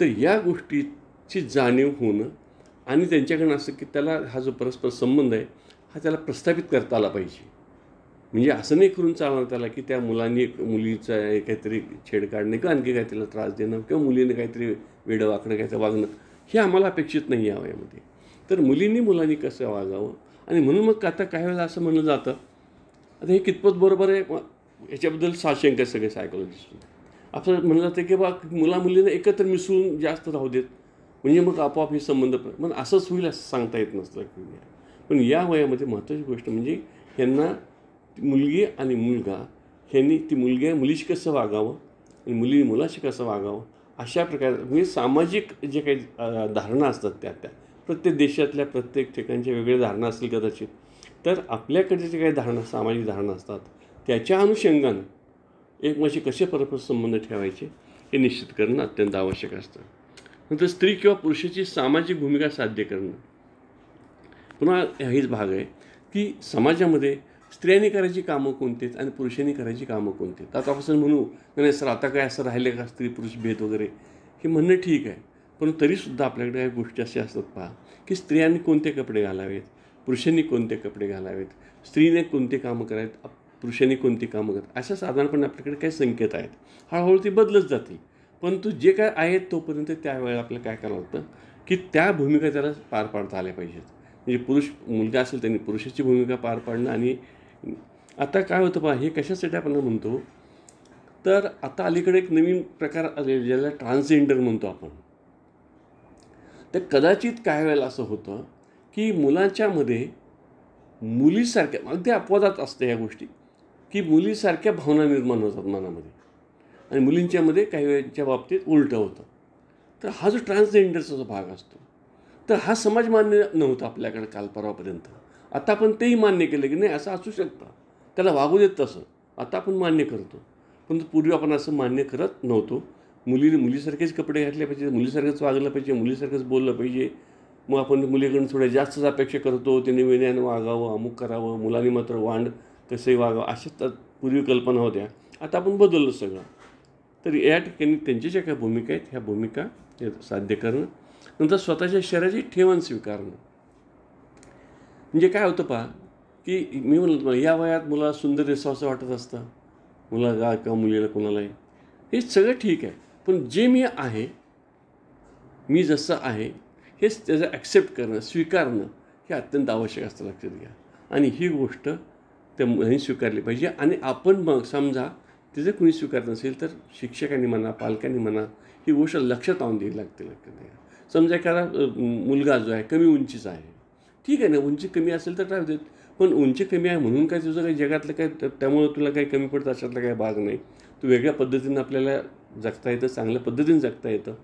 तर या गोष्टीची जाणीव होणं आणि त्यांच्याकडनं असं की त्याला हा जो परस्पर संबंध आहे हा त्याला प्रस्थापित करता आला पाहिजे म्हणजे असं नाही करून चालणार त्याला की त्या मुलांनी मुलीचा काहीतरी छेड काढणे किंवा आणखी काही त्याला त्रास देणं किंवा मुलीने काहीतरी वेडं वाकणं काहीतरी वागणं हे आम्हाला अपेक्षित नाही या वयामध्ये तर मुलींनी मुलांनी कसं वागावं आणि म्हणून मग आता काही वेळेला असं म्हणलं जातं आता हे कितपत बरोबर आहे याच्याबद्दल साशंक सगळे सायकोलॉजिस्ट असं म्हणलं जातं की बा मुला मुलींना एकत्र मिसळून जास्त राहू देत म्हणजे मग आपोआप हे संबंध मग असंच होईल असं सांगता येत नसतं पण या वयामध्ये महत्त्वाची गोष्ट म्हणजे यांना मुलगी आणि मुलगा ह्यांनी ती मुलगी मुलीशी कसं वागावं आणि मुलीने मुलाशी कसं वागावं अशा प्रकार म्हणजे सामाजिक जे काही धारणा असतात त्या त्या प्रत्येक देशातल्या प्रत्येक ठिकाणच्या वेगळ्या धारणा असतील कदाचित तर आपल्याकडे जे काही धारणा सामाजिक धारणा असतात त्याच्या अनुषंगानं एकमेकाशी कसे परस्पर संबंध ठेवायचे हे निश्चित करणं अत्यंत आवश्यक असतं नंतर स्त्री किंवा पुरुषाची सामाजिक भूमिका साध्य करणं पुन्हा हीच भाग आहे की समाजामध्ये स्त्रियांनी करायची कामं कोणतीत आणि पुरुषांनी करायची कामं कोणतीत आतापासून म्हणू नाही सर आता काय असं राहिलं का स्त्री पुरुष भेद वगैरे हे म्हणणं ठीक आहे पण तरीसुद्धा आपल्याकडे काही गोष्टी अशा असतात पहा की स्त्रियांनी कोणते कपडे घालावेत पुरुषांनी कोणते कपडे घालावेत स्त्रीने कोणते कामं करावेत पुरुषांनी कोणती कामं करत अशा साधारणपणे आपल्याकडे काही संकेत आहेत हळूहळू ती बदलत जातील परंतु जे काय आहेत तोपर्यंत त्यावेळेला आपल्याला काय करावं लागतं की त्या भूमिका त्याला पार पाडता आल्या पाहिजेत म्हणजे पुरुष मुलगा असेल त्यांनी पुरुषाची भूमिका पार पाडणं आणि आता काय होतं पहा हे कशासाठी आपण म्हणतो तर आता अलीकडे एक नवीन प्रकार आले ज्याला ट्रान्सजेंडर म्हणतो आपण तर कदाचित काय वेळेला असं होतं की मुलांच्यामध्ये मुलीसारख्या अगदी अपवादात असते या गोष्टी की मुलीसारख्या भावना निर्माण होतात मनामध्ये आणि मुलींच्यामध्ये काही वेळेच्या बाबतीत उलटं होतं तर हा जो ट्रान्सजेंडरचा जो भाग असतो तर हा समाज मान्य नव्हता आपल्याकडे काल आता आपण तेही मान्य केलं की नाही असं असू शकतं त्याला वागू देत तसं आता आपण मान्य करतो पण पूर्वी आपण असं मान्य करत नव्हतो मुलीने मुलीसारखेच कपडे घातले पाहिजे मुलीसारखंच वागलं पाहिजे मुलीसारखंच बोललं पाहिजे मग आपण मुलीकडून थोड्या जास्तच अपेक्षा करतो तिने विनयानं वागावं अमुक करावं मुलांनी मात्र वांड कसंही वागावं अशाच पूर्वी कल्पना होत्या आता आपण बदललो सगळं तर या ठिकाणी त्यांच्या ज्या काही भूमिका आहेत ह्या भूमिका साध्य करणं नंतर स्वतःच्या शरीराची ठेवण स्वीकारणं म्हणजे काय होतं पहा की मी म्हणलं या वयात मुलाला सुंदर दिसावं असं वाटत असतं मुलाला किंवा मुलीला कोणालाही हे सगळं ठीक आहे पण जे मी आहे मी जसं आहे हेच त्याचं ॲक्सेप्ट करणं स्वीकारणं हे अत्यंत आवश्यक असतं लक्षात घ्या आणि ही गोष्ट त्या स्वीकारली पाहिजे आणि आपण मग समजा तिथे कुणी स्वीकारत नसेल तर शिक्षकांनी म्हणा पालकांनी म्हणा ही गोष्ट लक्षात आणून द्यावी लागते लक्षात घ्या समजा एखादा मुलगा जो आहे कमी उंचीचा आहे ठीक आहे ना उंची कमी असेल तर ट्रॅव्हल देत पण उंची कमी आहे म्हणून काय तुझं काही जगातलं काय त्यामुळं तुला काही कमी पडतं अशातला काही भाग नाही तू वेगळ्या पद्धतीनं आपल्याला जगता येतं चांगल्या पद्धतीने जगता येतं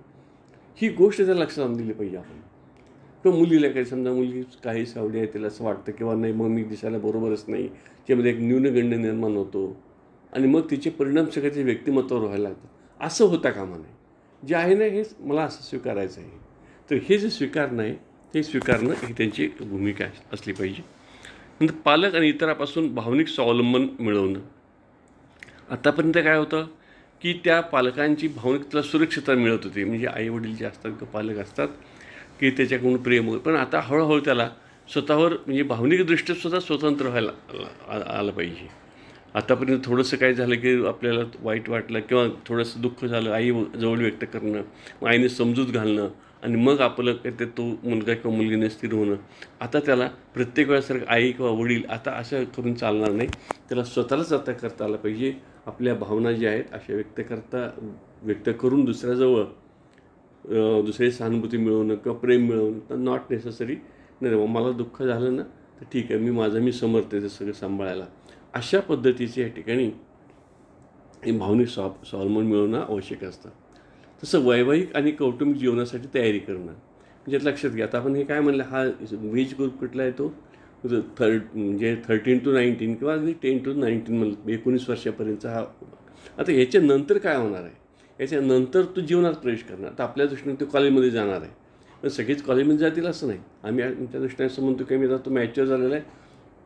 ही गोष्ट त्याला लक्षात आणून दिली पाहिजे आपण किंवा मुलीला काही समजा मुली काही सावडी आहे तिला असं वाटतं किंवा नाही मग मी दिसायला बरोबरच नाही त्यामध्ये एक न्यूनगंड निर्माण होतो आणि मग तिचे परिणाम सगळ्याच्या व्यक्तिमत्वावर व्हायला लागतात असं होता कामा नये जे आहे ना हेच मला असं स्वीकारायचं आहे तर हे जे स्वीकार नाही ते स्वीकारणं ही त्यांची भूमिका असली पाहिजे नंतर पालक आणि इतरापासून भावनिक स्वावलंबन मिळवणं आत्तापर्यंत काय होतं की त्या पालकांची त्याला सुरक्षितता मिळत होती म्हणजे आई वडील जे असतात किंवा पालक असतात की त्याच्याकडून प्रेम पण आता हळूहळू त्याला स्वतःवर म्हणजे भावनिकदृष्ट्या सुद्धा स्वतंत्र व्हायला आलं पाहिजे आतापर्यंत थोडंसं काय झालं की आपल्याला वाईट वाटलं किंवा थोडंसं दुःख झालं आई जवळ व्यक्त करणं आईने समजूत घालणं आणि मग आपलं काय ते तो मुलगा किंवा मुलगीने स्थिर होणं आता त्याला प्रत्येक वेळासारखं आई किंवा वडील आता असं करून चालणार नाही त्याला स्वतःलाच आता करता आलं पाहिजे आपल्या भावना ज्या आहेत अशा व्यक्त करता व्यक्त करून दुसऱ्याजवळ दुसरी सहानुभूती मिळवणं किंवा प्रेम मिळवणं तर नॉट नेसेसरी नाही मला दुःख झालं ना तर ठीक आहे मी माझं मी समर्थ ते सगळं सांभाळायला अशा पद्धतीचे या ठिकाणी हे भावनिक स्वा स्वावलंबन मिळवणं आवश्यक असतं तसं वैवाहिक आणि कौटुंबिक जीवनासाठी तयारी करणं म्हणजे लक्षात घ्या आता आपण हे काय म्हणलं हा वेज ग्रुप कुठला आहे तो थर्ड म्हणजे थर्टीन टू नाईन्टीन किंवा अगदी टेन टू नाईन्टीन म्हणलं एकोणीस वर्षापर्यंतचा हा आता ह्याच्यानंतर काय होणार आहे याच्यानंतर तो जीवनात प्रवेश करणार आता आपल्या दृष्टीने तो कॉलेजमध्ये जाणार आहे पण सगळीच कॉलेजमध्ये जातील असं नाही आम्ही आमच्या दृष्टीने असं म्हणतो की मी आता तो मॅच्युअर झालेला आहे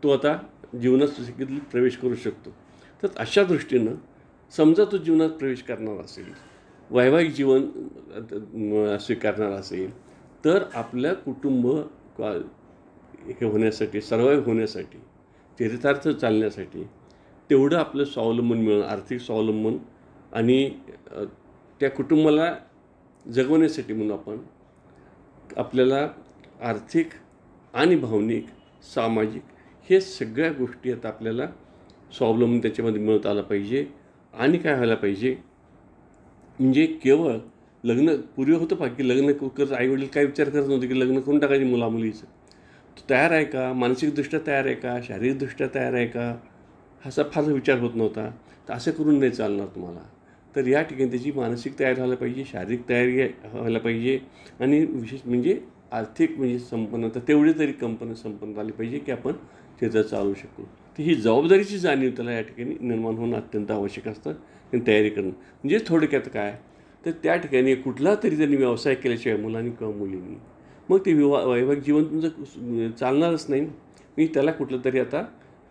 तो आता जीवनात प्रवेश करू शकतो तर अशा दृष्टीनं समजा तो जीवनात प्रवेश करणार असेल वैवाहिक जीवन स्वीकारणार असेल तर आपल्या कुटुंब हे होण्यासाठी सर्वाईव्ह होण्यासाठी चरितार्थ चालण्यासाठी तेवढं आपलं स्वावलंबन मिळणं आर्थिक स्वावलंबन आणि त्या कुटुंबाला जगवण्यासाठी म्हणून आपण आपल्याला आर्थिक आणि भावनिक सामाजिक हे सगळ्या गोष्टी आता आपल्याला स्वावलंबन त्याच्यामध्ये मिळत आलं पाहिजे आणि काय व्हायला पाहिजे म्हणजे केवळ लग्न पूर्वी होतं पा की लग्न करत आईवडील काय विचार करत नव्हते की लग्न करून टाकायचे मुलामुलीचं तो तयार आहे का मानसिकदृष्ट्या तयार आहे का शारीरिकदृष्ट्या तयार आहे का असा फार विचार होत नव्हता तर असं करून नाही चालणार तुम्हाला तर या ठिकाणी त्याची मानसिक तयारी व्हायला पाहिजे शारीरिक तयारी व्हायला पाहिजे आणि विशेष म्हणजे आर्थिक म्हणजे संपन्नता तेवढी तरी कंपनी संपन्न आली पाहिजे की आपण त्याचा चालू शकू तर ही जबाबदारीची जाणीव त्याला या ठिकाणी निर्माण होणं अत्यंत आवश्यक असतं तयारी करणं म्हणजे थोडक्यात काय तर त्या ठिकाणी कुठला तरी त्यांनी व्यवसाय केल्याशिवाय मुलांनी किंवा मुलींनी मग ते विवा वैवाहिक जीवन तुमचं चालणारच नाही मी म्हणजे त्याला कुठलं तरी आता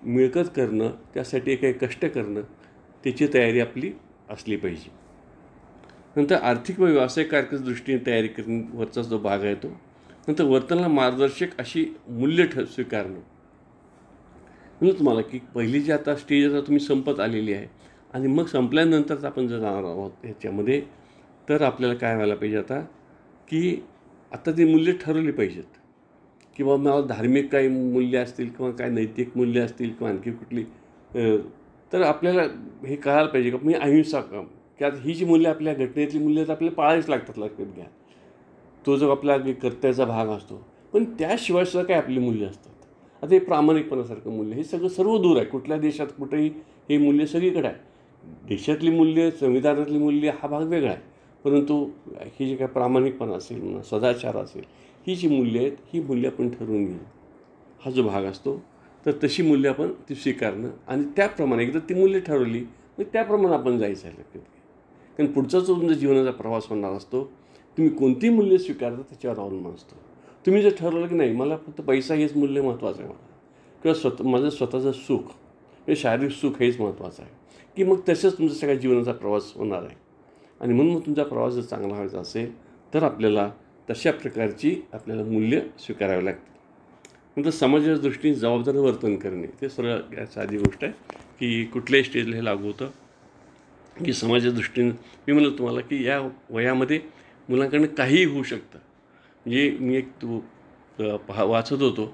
मिळकत करणं त्यासाठी काही कष्ट करणं त्याची तयारी आपली असली पाहिजे नंतर आर्थिक व व्यावसायिक कार्यक्रम दृष्टीने तयारी करण्यावरचा जो भाग आहे तो नंतर वर्तनाला मार्गदर्शक अशी मूल्य ठ स्वीकारणं म्हणून तुम्हाला की पहिली जी आता स्टेज आता तुम्ही संपत आलेली आहे आणि मग संपल्यानंतरच आपण जर जाणार आहोत ह्याच्यामध्ये तर आपल्याला काय व्हायला पाहिजे आता की आता ती मूल्य ठरवली पाहिजेत किंवा मला धार्मिक काही मूल्य असतील किंवा काय नैतिक मूल्य असतील किंवा आणखी कुठली तर आपल्याला हे कळायला पाहिजे का म्हणजे अहिंसा काम की आता ही जी मूल्य आपल्या घटनेतली मूल्य तर आपल्याला पाळायच लागतात लक्षात घ्या तो जो आपला कर्त्याचा भाग असतो पण त्याशिवाय सुद्धा काय आपली मूल्य असतात आता हे प्रामाणिकपणासारखं मूल्य हे सगळं सर्व दूर आहे कुठल्या देशात कुठेही हे मूल्य सगळीकडे आहे देशातली मूल्य संविधानातली मूल्य हा भाग वेगळा आहे परंतु ही जे काय प्रामाणिकपणा असेल म्हणा सदाचार असेल ही जी मूल्य आहेत ही मूल्य आपण ठरवून घेऊ हा जो भाग असतो तर तशी मूल्य आपण ती स्वीकारणं आणि त्याप्रमाणे एकदा ती मूल्य ठरवली मग त्याप्रमाणे आपण जायचं आहे कारण पुढचा जो तुमचा जीवनाचा प्रवास होणार असतो तुम्ही कोणती मूल्य स्वीकारता त्याच्यावर अवलंबून असतो तुम्ही जर ठरवलं की नाही मला फक्त पैसा हेच मूल्य महत्त्वाचं आहे मला किंवा स्वतः माझं स्वतःचं सुख हे म्हणजे शारीरिक सुख हेच महत्त्वाचं आहे की मग तसेच तुमचा सगळ्या जीवनाचा प्रवास होणार आहे आणि म्हणून मग तुमचा प्रवास जर चांगला व्हायचा असेल तर आपल्याला तशा प्रकारची आपल्याला मूल्य स्वीकारावी लागतील नंतर म्हणजे समाजाच्या दृष्टीने जबाबदार वर्तन करणे ते सरळ साधी गोष्ट आहे की कुठल्याही स्टेजला हे लागू होतं की समाजाच्या दृष्टीनं मी म्हणलं तुम्हाला की या वयामध्ये मुलांकडनं काहीही होऊ शकतं म्हणजे मी एक तो वाचत होतो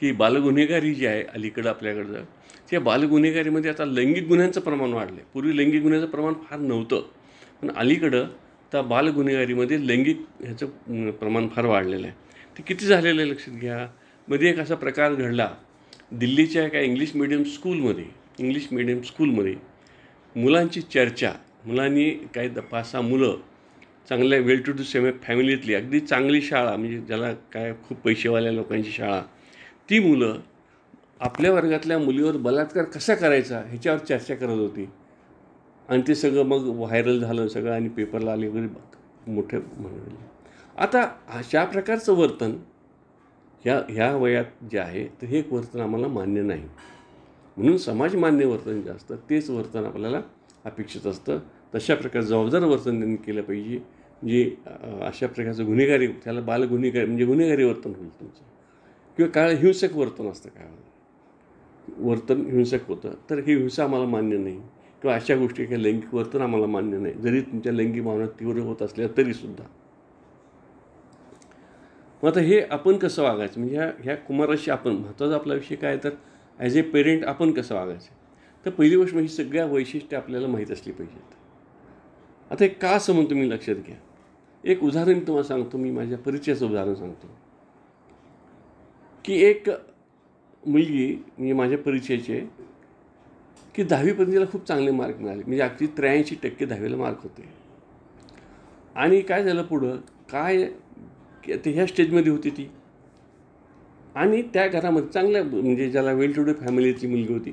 की बालगुन्हेगारी जी आहे अलीकडं आपल्याकडं त्या बालगुन्हेगारीमध्ये आता लैंगिक गुन्ह्यांचं प्रमाण वाढलं आहे पूर्वी लैंगिक गुन्ह्याचं प्रमाण फार नव्हतं पण अलीकडं त्या बालगुन्हेगारीमध्ये लैंगिक ह्याचं प्रमाण फार वाढलेलं आहे ते किती झालेलं आहे लक्षात घ्या मध्ये एक असा प्रकार घडला दिल्लीच्या एका इंग्लिश मिडियम स्कूलमध्ये इंग्लिश मिडियम स्कूलमध्ये मुलांची चर्चा मुलांनी काही पाच सहा मुलं चांगल्या वेल टू डू सेम फॅमिलीतली अगदी चांगली शाळा म्हणजे ज्याला काय खूप पैसेवाल्या लोकांची शाळा ती मुलं आपल्या वर्गातल्या मुलीवर बलात्कार कसा करायचा ह्याच्यावर चर्चा करत होती आणि ते सगळं मग व्हायरल झालं सगळं आणि पेपरला आले वगैरे मोठे म्हणून आता अशा प्रकारचं वर्तन ह्या ह्या वयात जे आहे तर हे वर्तन आम्हाला मान्य नाही म्हणून समाजमान्य वर्तन जे असतं तेच वर्तन आपल्याला अपेक्षित असतं तशा प्रकारचं जबाबदार वर्तन त्यांनी केलं पाहिजे जे अशा प्रकारचं गुन्हेगारी त्याला बालगुन्हेगारी म्हणजे गुन्हेगारी वर्तन होईल तुमचं किंवा काय हिंसक वर्तन असतं काय वर्तन हिंसक होतं तर ही हिंसा आम्हाला मान्य नाही किंवा अशा गोष्टी काही लैंगिक वर्तन आम्हाला मान्य नाही जरी तुमच्या लैंगिक भावना तीव्र होत असल्या तरीसुद्धा मग आता हे आपण कसं वागायचं म्हणजे ह्या ह्या कुमाराशी आपण महत्त्वाचा आपला विषय काय तर ॲज ए पेरेंट आपण कसं वागायचं तर पहिली गोष्ट म्हणजे सगळ्या वैशिष्ट्य आपल्याला माहीत असली पाहिजेत आता हे का समोर तुम्ही लक्षात घ्या एक उदाहरण तुम्हाला सांगतो मी माझ्या परिचयाचं उदाहरण सांगतो की एक मुलगी म्हणजे माझ्या परिचयाचे की दहावीपर्यंत तिला खूप चांगले मार्क मिळाले म्हणजे अगदी त्र्याऐंशी टक्के दहावीला मार्क होते आणि काय झालं पुढं काय ते ह्या स्टेजमध्ये होती ती आणि त्या घरामध्ये चांगल्या म्हणजे ज्याला वेल टू डे फॅमिलीची मुलगी होती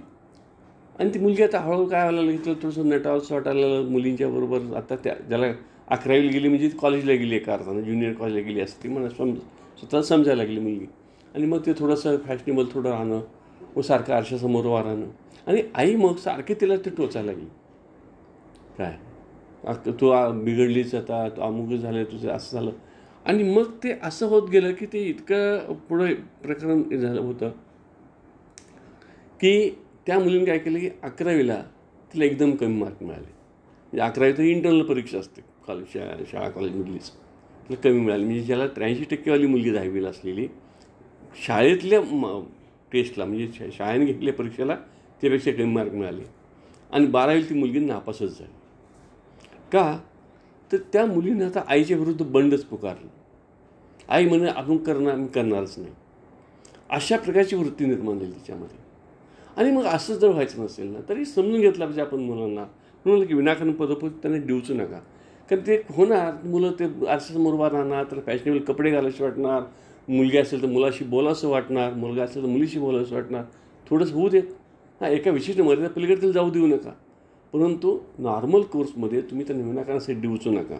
आणि ती मुलगी आता हळूहळू काय व्हायला लागली तिला थोडंसं नटाल सॉटायला मुलींच्या बरोबर आता त्या ज्याला अकरावीला गेली म्हणजे कॉलेजला गेली एका अर्थानं ज्युनियर कॉलेजला गेली असते ती मला समज स्वतः समजायला लागली मुलगी आणि मग ते थोडंसं फॅशनेबल थोडं राहणं व सारखं आरशासमोर वारानं आणि आई मग सारखी तिला ते टोचायला लागली काय तू बिघडलीच आता तू अमुक झालं तुझं असं झालं आणि मग ते असं होत गेलं की ते इतकं पुढं प्रकरण झालं होतं की त्या मुलीने काय केलं की अकरावीला तिला एकदम कमी मार्क मिळाले म्हणजे अकरावी तर इंटरनल परीक्षा असते कॉलेज शाळा शाळा कॉलेजमधलीच तिला कमी मिळाली म्हणजे ज्याला त्र्याऐंशी टक्केवाली मुलगी दहावीला असलेली शाळेतल्या म टेस्टला म्हणजे शा शाळेने घेतलेल्या परीक्षेला त्यापेक्षा कमी मार्क मिळाले आणि बारावीला ती मुलगी नापासच झाली का तर त्या मुलीनं आता आईच्या विरुद्ध बंडच पुकारलं आई म्हणे आपण करणार मी करणारच नाही अशा प्रकारची वृत्ती निर्माण झाली तिच्यामध्ये आणि मग असंच जर व्हायचं नसेल ना तरी समजून घेतलं पाहिजे आपण मुलांना म्हणून की विनाकारण पदोपद त्यांना देऊचं नका कारण ते होणार मुलं ते आरशासमोर उभा राहणार तर फॅशनेबल कपडे घालायचे वाटणार मुलगी असेल तर मुलाशी बोलावंसं वाटणार मुलगा असेल तर मुलीशी बोलावंसं वाटणार थोडंसं होऊ देत हां एका विशिष्ट मर्यादा पलीकडे जाऊ देऊ नका परंतु नॉर्मल कोर्समध्ये तुम्ही त्या विनाकारासाठी डिवचू नका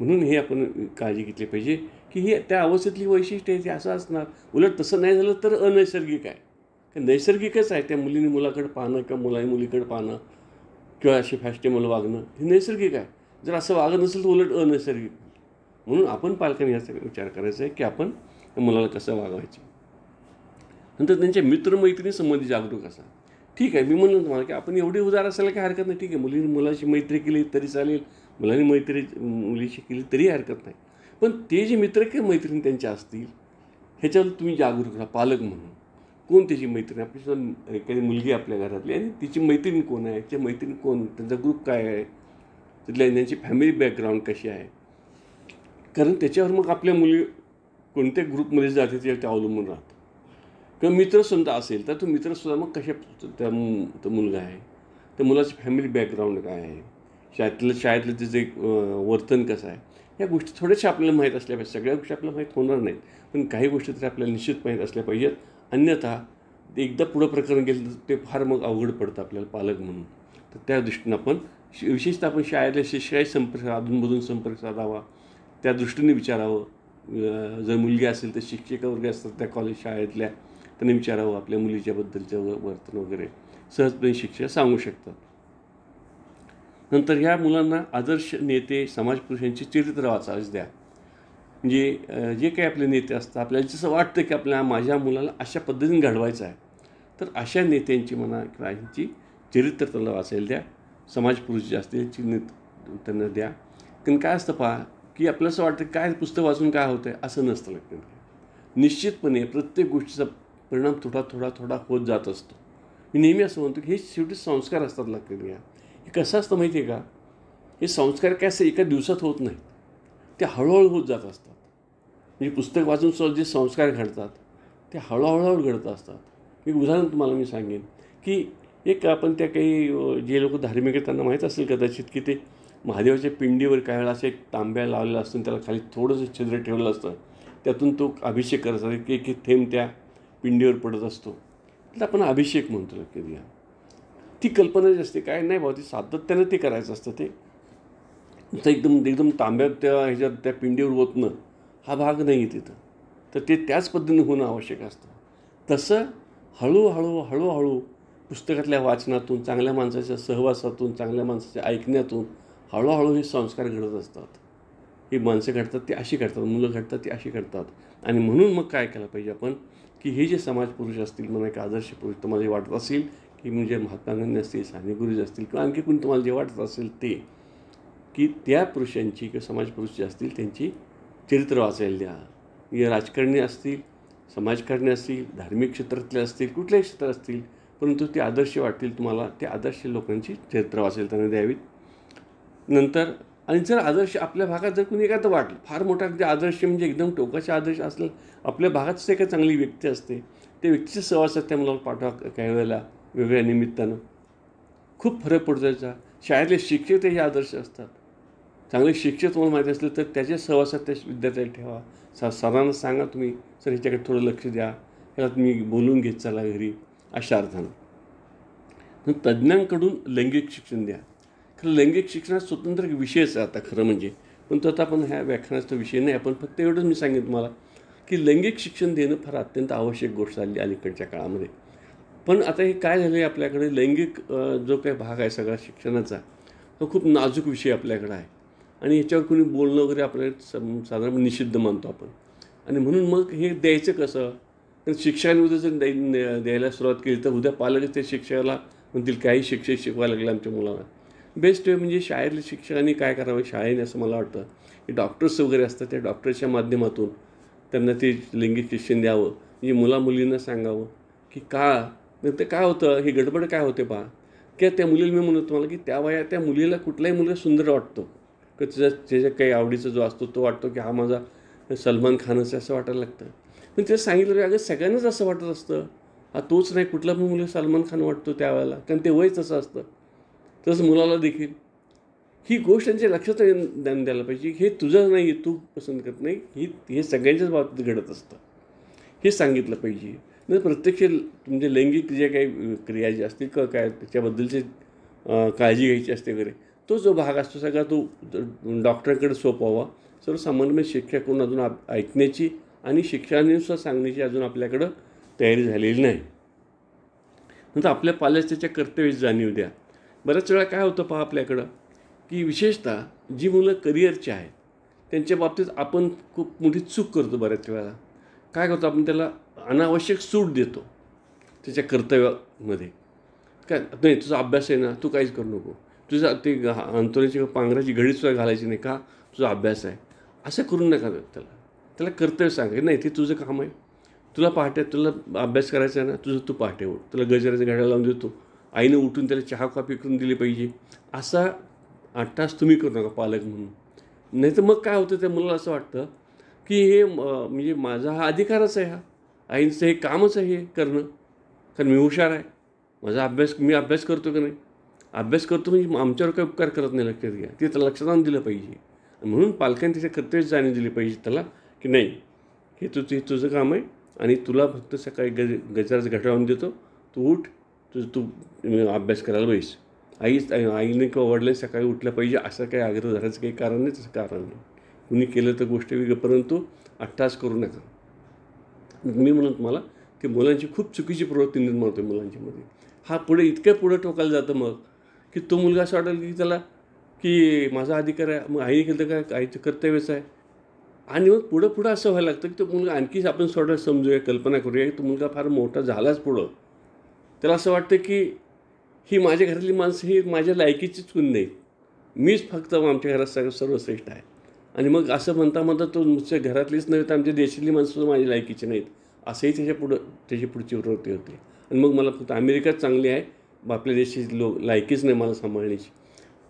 म्हणून हे आपण काळजी घेतली पाहिजे की हे त्या अवस्थेतली वैशिष्ट्य आहे ते असं असणार उलट तसं नाही झालं तर अनैसर्गिक आहे नैसर्गिकच आहे त्या मुलीने मुलाकडे पाहणं किंवा मुलाने मुलीकडे पाहणं किंवा असे फॅशनेबल वागणं हे नैसर्गिक आहे जर असं वागत नसेल तर उलट अनैसर्गिक म्हणून आपण पालकांनी याचा विचार करायचा आहे की आपण मुलाला कसं वागवायचं नंतर त्यांच्या मित्रमैत्रिणीसंबंधी जागरूक असा ठीक आहे मी म्हणलो तुम्हाला की आपण एवढे उदार असायला काही हरकत नाही ठीक आहे मुली मुलाशी मैत्री केली तरी चालेल मुलांनी मैत्री मुलीशी केली तरी हरकत नाही पण ते जे मित्र किंवा मैत्रिणी त्यांच्या असतील ह्याच्यावर तुम्ही जागरूक राहा पालक म्हणून कोण त्याची मैत्रीण आपली एखादी मुलगी आपल्या घरातली आणि तिची मैत्रीण कोण आहे त्या मैत्रीण कोण त्यांचा ग्रुप काय आहे तिथल्या त्यांची फॅमिली बॅकग्राऊंड कशी आहे कारण त्याच्यावर मग आपल्या मुली कोणत्या ग्रुपमध्ये जाते ते ते अवलंबून राहतं किंवा मित्रसुद्धा असेल तर तो मित्रसुद्धा मग कशा त्या तो मुलगा आहे त्या मुलाचं फॅमिली बॅकग्राऊंड काय आहे शाळेतलं शाळेतलं त्याचे वर्तन कसं आहे या गोष्टी थोड्याशा आपल्याला माहीत असल्या पाहिजे सगळ्या गोष्टी आपल्याला माहीत होणार नाहीत पण काही गोष्टी तरी आपल्याला निश्चित माहीत असल्या पाहिजेत अन्यथा एकदा पुढं प्रकरण गेलं तर ते फार मग अवघड पडतं आपल्याला पालक म्हणून तर त्या दृष्टीनं आपण विशेषतः आपण शाळेतल्या शिष्याही संपर्क अधूनमधून संपर्क साधावा त्या दृष्टीने विचारावं जर मुलगी असेल तर शिक्षिका वर्ग असतात त्या कॉलेज शाळेतल्या त्यांना विचारावं आपल्या मुलीच्याबद्दलचं वर्तन वगैरे सहजपणे शिक्षक सांगू शकतात नंतर ह्या मुलांना आदर्श नेते पुरुषांची चरित्र वाचावेच द्या म्हणजे जे काही आपले नेते असतात आपल्याला जसं वाटतं की आपल्या माझ्या मुलाला अशा पद्धतीने घडवायचं आहे तर अशा नेत्यांची म्हणा किंवा यांची चरित्र त्याला वाचायला द्या समाजपुरुष जे असतील त्यांना द्या कारण काय असतं पहा की आपलं असं वाटतं काय पुस्तक वाचून काय होतं आहे असं नसतं लक्षात निश्चितपणे प्रत्येक गोष्टीचा परिणाम थोडा थोडा थोडा होत जात असतो मी नेहमी असं म्हणतो की हे शेवटी संस्कार असतात लक्षात घ्या हे कसं असतं माहिती आहे का हे संस्कार काय असं एका दिवसात होत नाहीत ते हळूहळू होत जात असतात म्हणजे पुस्तक वाचून जे संस्कार घडतात ते हळूहळूहळू घडत असतात एक उदाहरण तुम्हाला मी सांगेन की एक आपण त्या काही जे लोक धार्मिक त्यांना माहीत असेल कदाचित की ते महादेवाच्या पिंडीवर काही वेळा असं एक तांब्या लावलेलं असतं त्याला खाली थोडंसं छिद्र ठेवलं असतं त्यातून तो अभिषेक करायचा एक एक थेंब त्या पिंडीवर पडत असतो त्याला आपण अभिषेक म्हणतो की घ्या ती कल्पना जी असते काय नाही भाऊ ती सातत्यानं ते करायचं असतं ते एकदम एकदम तांब्या त्या ह्याच्यात त्या पिंडीवर ओतणं हा भाग नाही तिथं तर ते त्याच पद्धतीने होणं आवश्यक असतं तसं हळूहळू हळूहळू पुस्तकातल्या वाचनातून चांगल्या माणसाच्या सहवासातून चांगल्या माणसाच्या ऐकण्यातून हळूहळू हे संस्कार घडत असतात ही माणसं घडतात ती अशी घडतात मुलं घडतात ती अशी घडतात आणि म्हणून मग काय केलं पाहिजे आपण की हे जे समाज पुरुष असतील मला एक आदर्श पुरुष तुम्हाला जे वाटत असेल की म्हणजे महात्मा गांधी असतील साने गुरुजी असतील किंवा आणखी कोणी तुम्हाला जे वाटत असेल ते की त्या पुरुषांची किंवा समाज पुरुष जे असतील त्यांची चरित्र वाचायला द्या हे राजकारणी असतील समाजकारणी असतील धार्मिक क्षेत्रातले असतील कुठल्याही क्षेत्र असतील परंतु ते आदर्श वाटतील तुम्हाला ते आदर्श लोकांची चरित्र वाचायला त्यांना द्यावीत नंतर आणि जर आदर्श आपल्या भागात जर कुणी एखादं वाटलं फार मोठा अगदी आदर्श म्हणजे एकदम टोकाचे आदर्श असला आपल्या भागातच एका चांगली व्यक्ती असते त्या व्यक्तीचे सहवासात त्या मुलाला पाठवा काही वेळेला वेगळ्या निमित्तानं खूप फरक पडतो त्याचा शाळेतले शिक्षक ते हे आदर्श असतात चांगले शिक्षक तुम्हाला माहिती असले तर त्याच्या सहवासात त्या विद्यार्थ्याला ठेवा सा सरांना सांगा तुम्ही सर ह्याच्याकडे थोडं लक्ष द्या ह्याला तुम्ही बोलून घेत चला घरी अशा अर्थानं तज्ज्ञांकडून लैंगिक शिक्षण द्या तर लैंगिक शिक्षण हा स्वतंत्र विषयच आहे आता खरं म्हणजे पण तो आता आपण ह्या व्याख्यानाचा विषय नाही आपण फक्त एवढंच मी सांगेन तुम्हाला की लैंगिक शिक्षण देणं फार अत्यंत आवश्यक गोष्ट झाली अलीकडच्या काळामध्ये पण आता हे काय झालं आहे आपल्याकडे लैंगिक जो काही भाग आहे सगळा शिक्षणाचा तो खूप नाजूक विषय आपल्याकडे आहे आणि याच्यावर कुणी बोलणं वगैरे आपल्याला साधारण निषिद्ध मानतो आपण आणि म्हणून मग हे द्यायचं कसं कारण शिक्षांमध्ये जर द्यायला सुरुवात केली तर उद्या पालकच त्या शिक्षकाला म्हणतील काही शिक्षक शिकवायला लागले आमच्या मुलांना बेस्ट वे म्हणजे शाळेतल्या शिक्षकांनी काय करावं शाळेने असं मला वाटतं की डॉक्टर्स वगैरे असतात त्या डॉक्टर्सच्या माध्यमातून त्यांना ते लैंगिक शिक्षण द्यावं म्हणजे मुलामुलींना सांगावं की का ते काय होतं ही गडबड काय होते पहा किंवा त्या मुलीला मी म्हणतो तुम्हाला की त्या वया त्या मुलीला कुठलाही मुलगा सुंदर वाटतो का त्याच्या त्याच्या काही आवडीचा जो असतो तो वाटतो की हा माझा सलमान खान असे असं वाटायला लागतं पण ते सांगितलं अगं सगळ्यांनाच असं वाटत असतं हा तोच नाही कुठला पण मुलगा सलमान खान वाटतो त्यावेळेला कारण ते वयच तसं असतं तसं मुलाला देखील ही गोष्ट त्यांच्या लक्षात ज्ञान द्यायला पाहिजे हे तुझं नाही आहे तू पसंत करत नाही ही हे सगळ्यांच्याच बाबतीत घडत असतं हे सांगितलं पाहिजे नाही प्रत्यक्ष तुमचे लैंगिक ज्या काही क्रिया जे असतील क काय त्याच्याबद्दलचे काळजी घ्यायची असते वगैरे तो जो भाग असतो सगळा तो डॉक्टरांकडे सोपावा सर्वसामान्य करून अजून ऐकण्याची आणि शिक्षणानुसार सांगण्याची अजून आपल्याकडं तयारी झालेली नाही नंतर आपल्या पाल्यास त्याच्या कर्तव्याची जाणीव द्या बऱ्याच वेळा काय होतं पहा आपल्याकडं की विशेषतः जी मुलं करिअरची आहेत त्यांच्या बाबतीत आपण खूप मोठी चूक करतो बऱ्याच वेळा काय करतो आपण त्याला अनावश्यक सूट देतो त्याच्या कर्तव्यामध्ये काय नाही तुझा अभ्यास आहे ना तू काहीच करू नको तुझा ते अंतोराची पांघराची घडीसुद्धा घालायची नाही का तुझा अभ्यास आहे असं करू नका त्याला त्याला कर्तव्य सांगा नाही ते तुझं काम आहे तुला पहाटे तुला अभ्यास करायचा आहे ना तुझं तू पहाटे हो तुला गजराचं घड्या लावून देतो आईनं उठून त्याला चहा कॉफी करून दिली पाहिजे असा अट्टास तुम्ही करू नका पालक म्हणून नाही तर मग काय होतं त्या मुलाला असं वाटतं की हे म्हणजे माझा हा अधिकारच आहे हा आईंचं हे कामच आहे हे करणं कारण मी हुशार आहे माझा अभ्यास मी अभ्यास करतो की नाही अभ्यास करतो म्हणजे आमच्यावर काही उपकार करत नाही लक्षात घ्या ते त्याला लक्षात आणून दिलं पाहिजे म्हणून पालकांनी त्याच्या कर्तव्य जाणीव दिली पाहिजे त्याला की नाही हे तुझं तुझं काम आहे आणि तुला फक्त सकाळी गज गजराज घटावून देतो तू उठ तुझं तू अभ्यास करायला बैस आईच आईने किंवा वडिलांनी सकाळी उठलं पाहिजे असं काही आग्रह झाल्याचं काही कारण नाही तसं कारण नाही कुणी केलं तर गोष्ट वेगळी परंतु अट्टास करू नका मी म्हणत मला की मुलांची खूप चुकीची प्रवृत्ती निर्माण होते मुलांच्यामध्ये हा पुढे इतक्या पुढे ठोकायला जातं मग की तो मुलगा असं वाटेल की त्याला की माझा अधिकार आहे मग आईने केलं तर काय आईचं कर्तव्यच आहे आणि मग पुढं पुढं असं व्हायला लागतं की तो मुलगा आणखीच आपण सोडायला समजूया कल्पना करूया की तो मुलगा फार मोठा झालाच पुढं त्याला असं वाटतं की ही माझ्या घरातली माणसं ही माझ्या लायकीचीच कुण नाही मीच फक्त आमच्या घरात सगळं सर्वश्रेष्ठ आहे आणि मग असं म्हणता म्हणता तो नुसत्या घरातलीच नव्हे तर आमच्या देशातली माणसं माझ्या लायकीची नाहीत असंही त्याच्या पुढं त्याची पुढची प्रवृत्ती होती आणि मग मला फक्त अमेरिकाच चांगली आहे आपल्या देशाची लोक लायकीच नाही मला सांभाळण्याची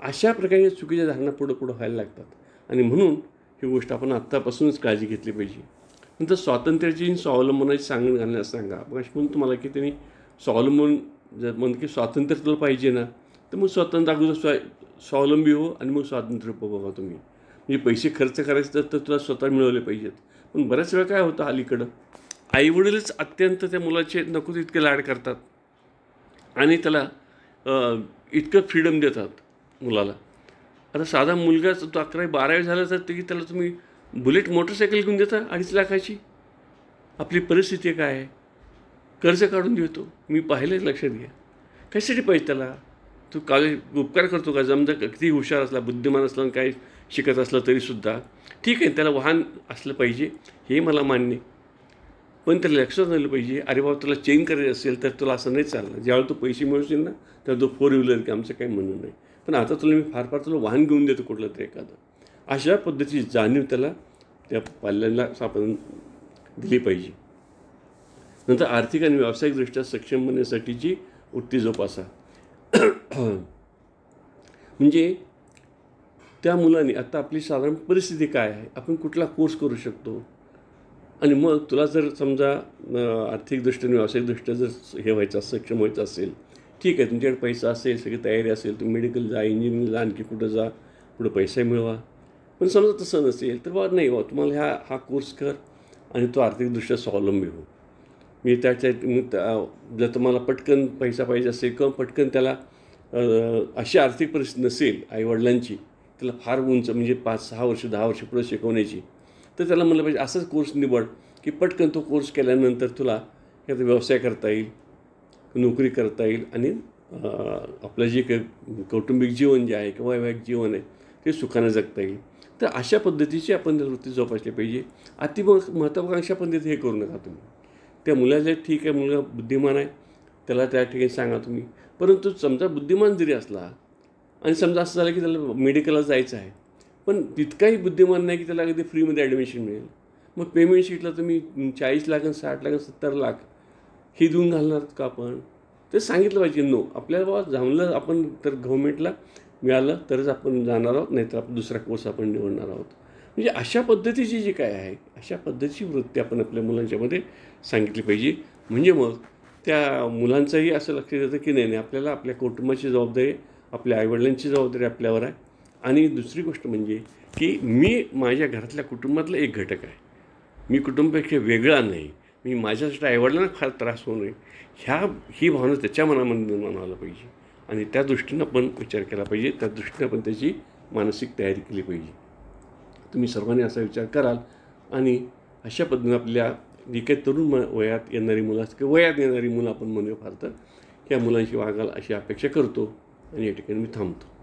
अशा प्रकारे चुकीच्या धारणा पुढं पुढं व्हायला लागतात आणि म्हणून ही गोष्ट आपण आत्तापासूनच काळजी घेतली पाहिजे नंतर स्वातंत्र्याची स्वावलंबनाची सांगण घालण्यास सांगा मग म्हणून तुम्हाला की त्यांनी स्वावलंबून जर म्हणत की स्वातंत्र्य तुला पाहिजे ना तर मग स्वतंत्र अगोदर स्वा स्वावलंबी हो आणि मग स्वातंत्र्य बघा तुम्ही म्हणजे पैसे खर्च करायचे तर तुला स्वतः मिळवले पाहिजेत पण बऱ्याच वेळा काय होतं अलीकडं आईवडीलच अत्यंत त्या मुलाचे नको तितके लाड करतात आणि त्याला इतकं फ्रीडम देतात मुलाला आता साधा मुलगा तो अकरावी बारावी झाला तर तरी त्याला तुम्ही बुलेट मोटरसायकल घेऊन देता अडीच लाखाची आपली परिस्थिती काय आहे कर्ज काढून देतो मी पाहिलं लक्षात घ्या कशासाठी पाहिजे त्याला तू काळजी उपकार करतो का जमद किती हुशार असला बुद्धिमान असला काय शिकत असलं तरीसुद्धा ठीक आहे त्याला वाहन असलं पाहिजे हे मला मान्य पण त्याला लक्षात आलं पाहिजे अरे बाबा तुला चेंज करायचं असेल तर तुला असं नाही चाललं ज्यावेळेला तू पैसे मिळवशील ना तर तो फोर व्हीलर की आमचं काही म्हणणं नाही पण आता तुला मी फार फार तुला वाहन घेऊन देतो कुठलं तरी एखादं अशा पद्धतीची जाणीव त्याला त्या पाल्याला आपण दिली पाहिजे नंतर आर्थिक आणि व्यावसायिकदृष्ट्या सक्षम बनण्यासाठीची उत्ती जोपासा म्हणजे त्या मुलाने आत्ता आपली साधारण परिस्थिती काय आहे आपण कुठला कोर्स करू शकतो आणि मग तुला जर समजा आर्थिकदृष्ट्याने व्यावसायिकदृष्ट्या जर हे व्हायचं सक्षम व्हायचं असेल ठीक आहे तुमच्याकडे पैसा असेल सगळी तयारी असेल तुम्ही मेडिकल जा इंजिनिअरिंग जा आणखी कुठं जा कुठं पैसे मिळवा पण समजा तसं नसेल तर बाबा नाही बा तुम्हाला ह्या हा कोर्स कर आणि तो आर्थिकदृष्ट्या स्वावलंबी हो मी त्याच्या जर तुम्हाला पटकन पैसा पाहिजे असेल किंवा पटकन त्याला अशी आर्थिक परिस्थिती नसेल आईवडिलांची त्याला फार उंच म्हणजे पाच सहा वर्ष दहा वर्ष पुढे शिकवण्याची तर त्याला म्हणलं पाहिजे असाच कोर्स निवड की पटकन तो कोर्स केल्यानंतर तुला एखादा व्यवसाय करता येईल नोकरी करता येईल आणि आपलं जे कौटुंबिक जीवन जे आहे किंवा वैवाहिक जीवन आहे ते सुखाने जगता येईल तर अशा पद्धतीची आपण वृत्ती जोपासली पाहिजे अति महत्त्वाकांक्षा पद्धती हे करू नका तुम्ही त्या मुलाचं ठीक आहे मुलगा बुद्धिमान आहे त्याला त्या ठिकाणी सांगा तुम्ही परंतु समजा बुद्धिमान जरी असला आणि समजा असं झालं की त्याला मेडिकलला जायचं आहे पण तितकाही बुद्धिमान नाही की त्याला अगदी फ्रीमध्ये ॲडमिशन मिळेल मग पेमेंट शीटला तुम्ही चाळीस लाख आणि साठ लाख सत्तर लाख ही देऊन घालणार का आपण ते सांगितलं पाहिजे नो आपल्याला बाबा जमलं आपण तर गव्हर्मेंटला मिळालं तरच आपण जाणार आहोत नाहीतर आपण दुसरा कोर्स आपण निवडणार आहोत म्हणजे अशा पद्धतीची जी काय आहे अशा पद्धतीची वृत्ती आपण आपल्या मुलांच्यामध्ये सांगितली पाहिजे म्हणजे मग त्या मुलांचंही असं लक्ष देतं की नाही नाही आपल्याला आपल्या कुटुंबाची जबाबदारी आपल्या आईवडिलांची जबाबदारी आपल्यावर आहे आणि दुसरी गोष्ट म्हणजे की मी माझ्या घरातल्या कुटुंबातला एक घटक आहे मी कुटुंबापेक्षा वेगळा नाही मी माझ्यासाठी आईवडिलांना फार त्रास होऊ नये ह्या ही भावना त्याच्या मनामध्ये निर्माण व्हायला पाहिजे आणि त्या दृष्टीनं आपण विचार केला पाहिजे त्या दृष्टीनं आपण त्याची मानसिक तयारी केली पाहिजे तुम्ही सर्वांनी असा विचार कराल आणि अशा पद्धतीनं आपल्या जी काही तरुण वयात येणारी मुलं किंवा वयात येणारी मुलं आपण म्हणूया फार तर त्या मुलांशी वागाल अशी अपेक्षा करतो आणि या ठिकाणी मी थांबतो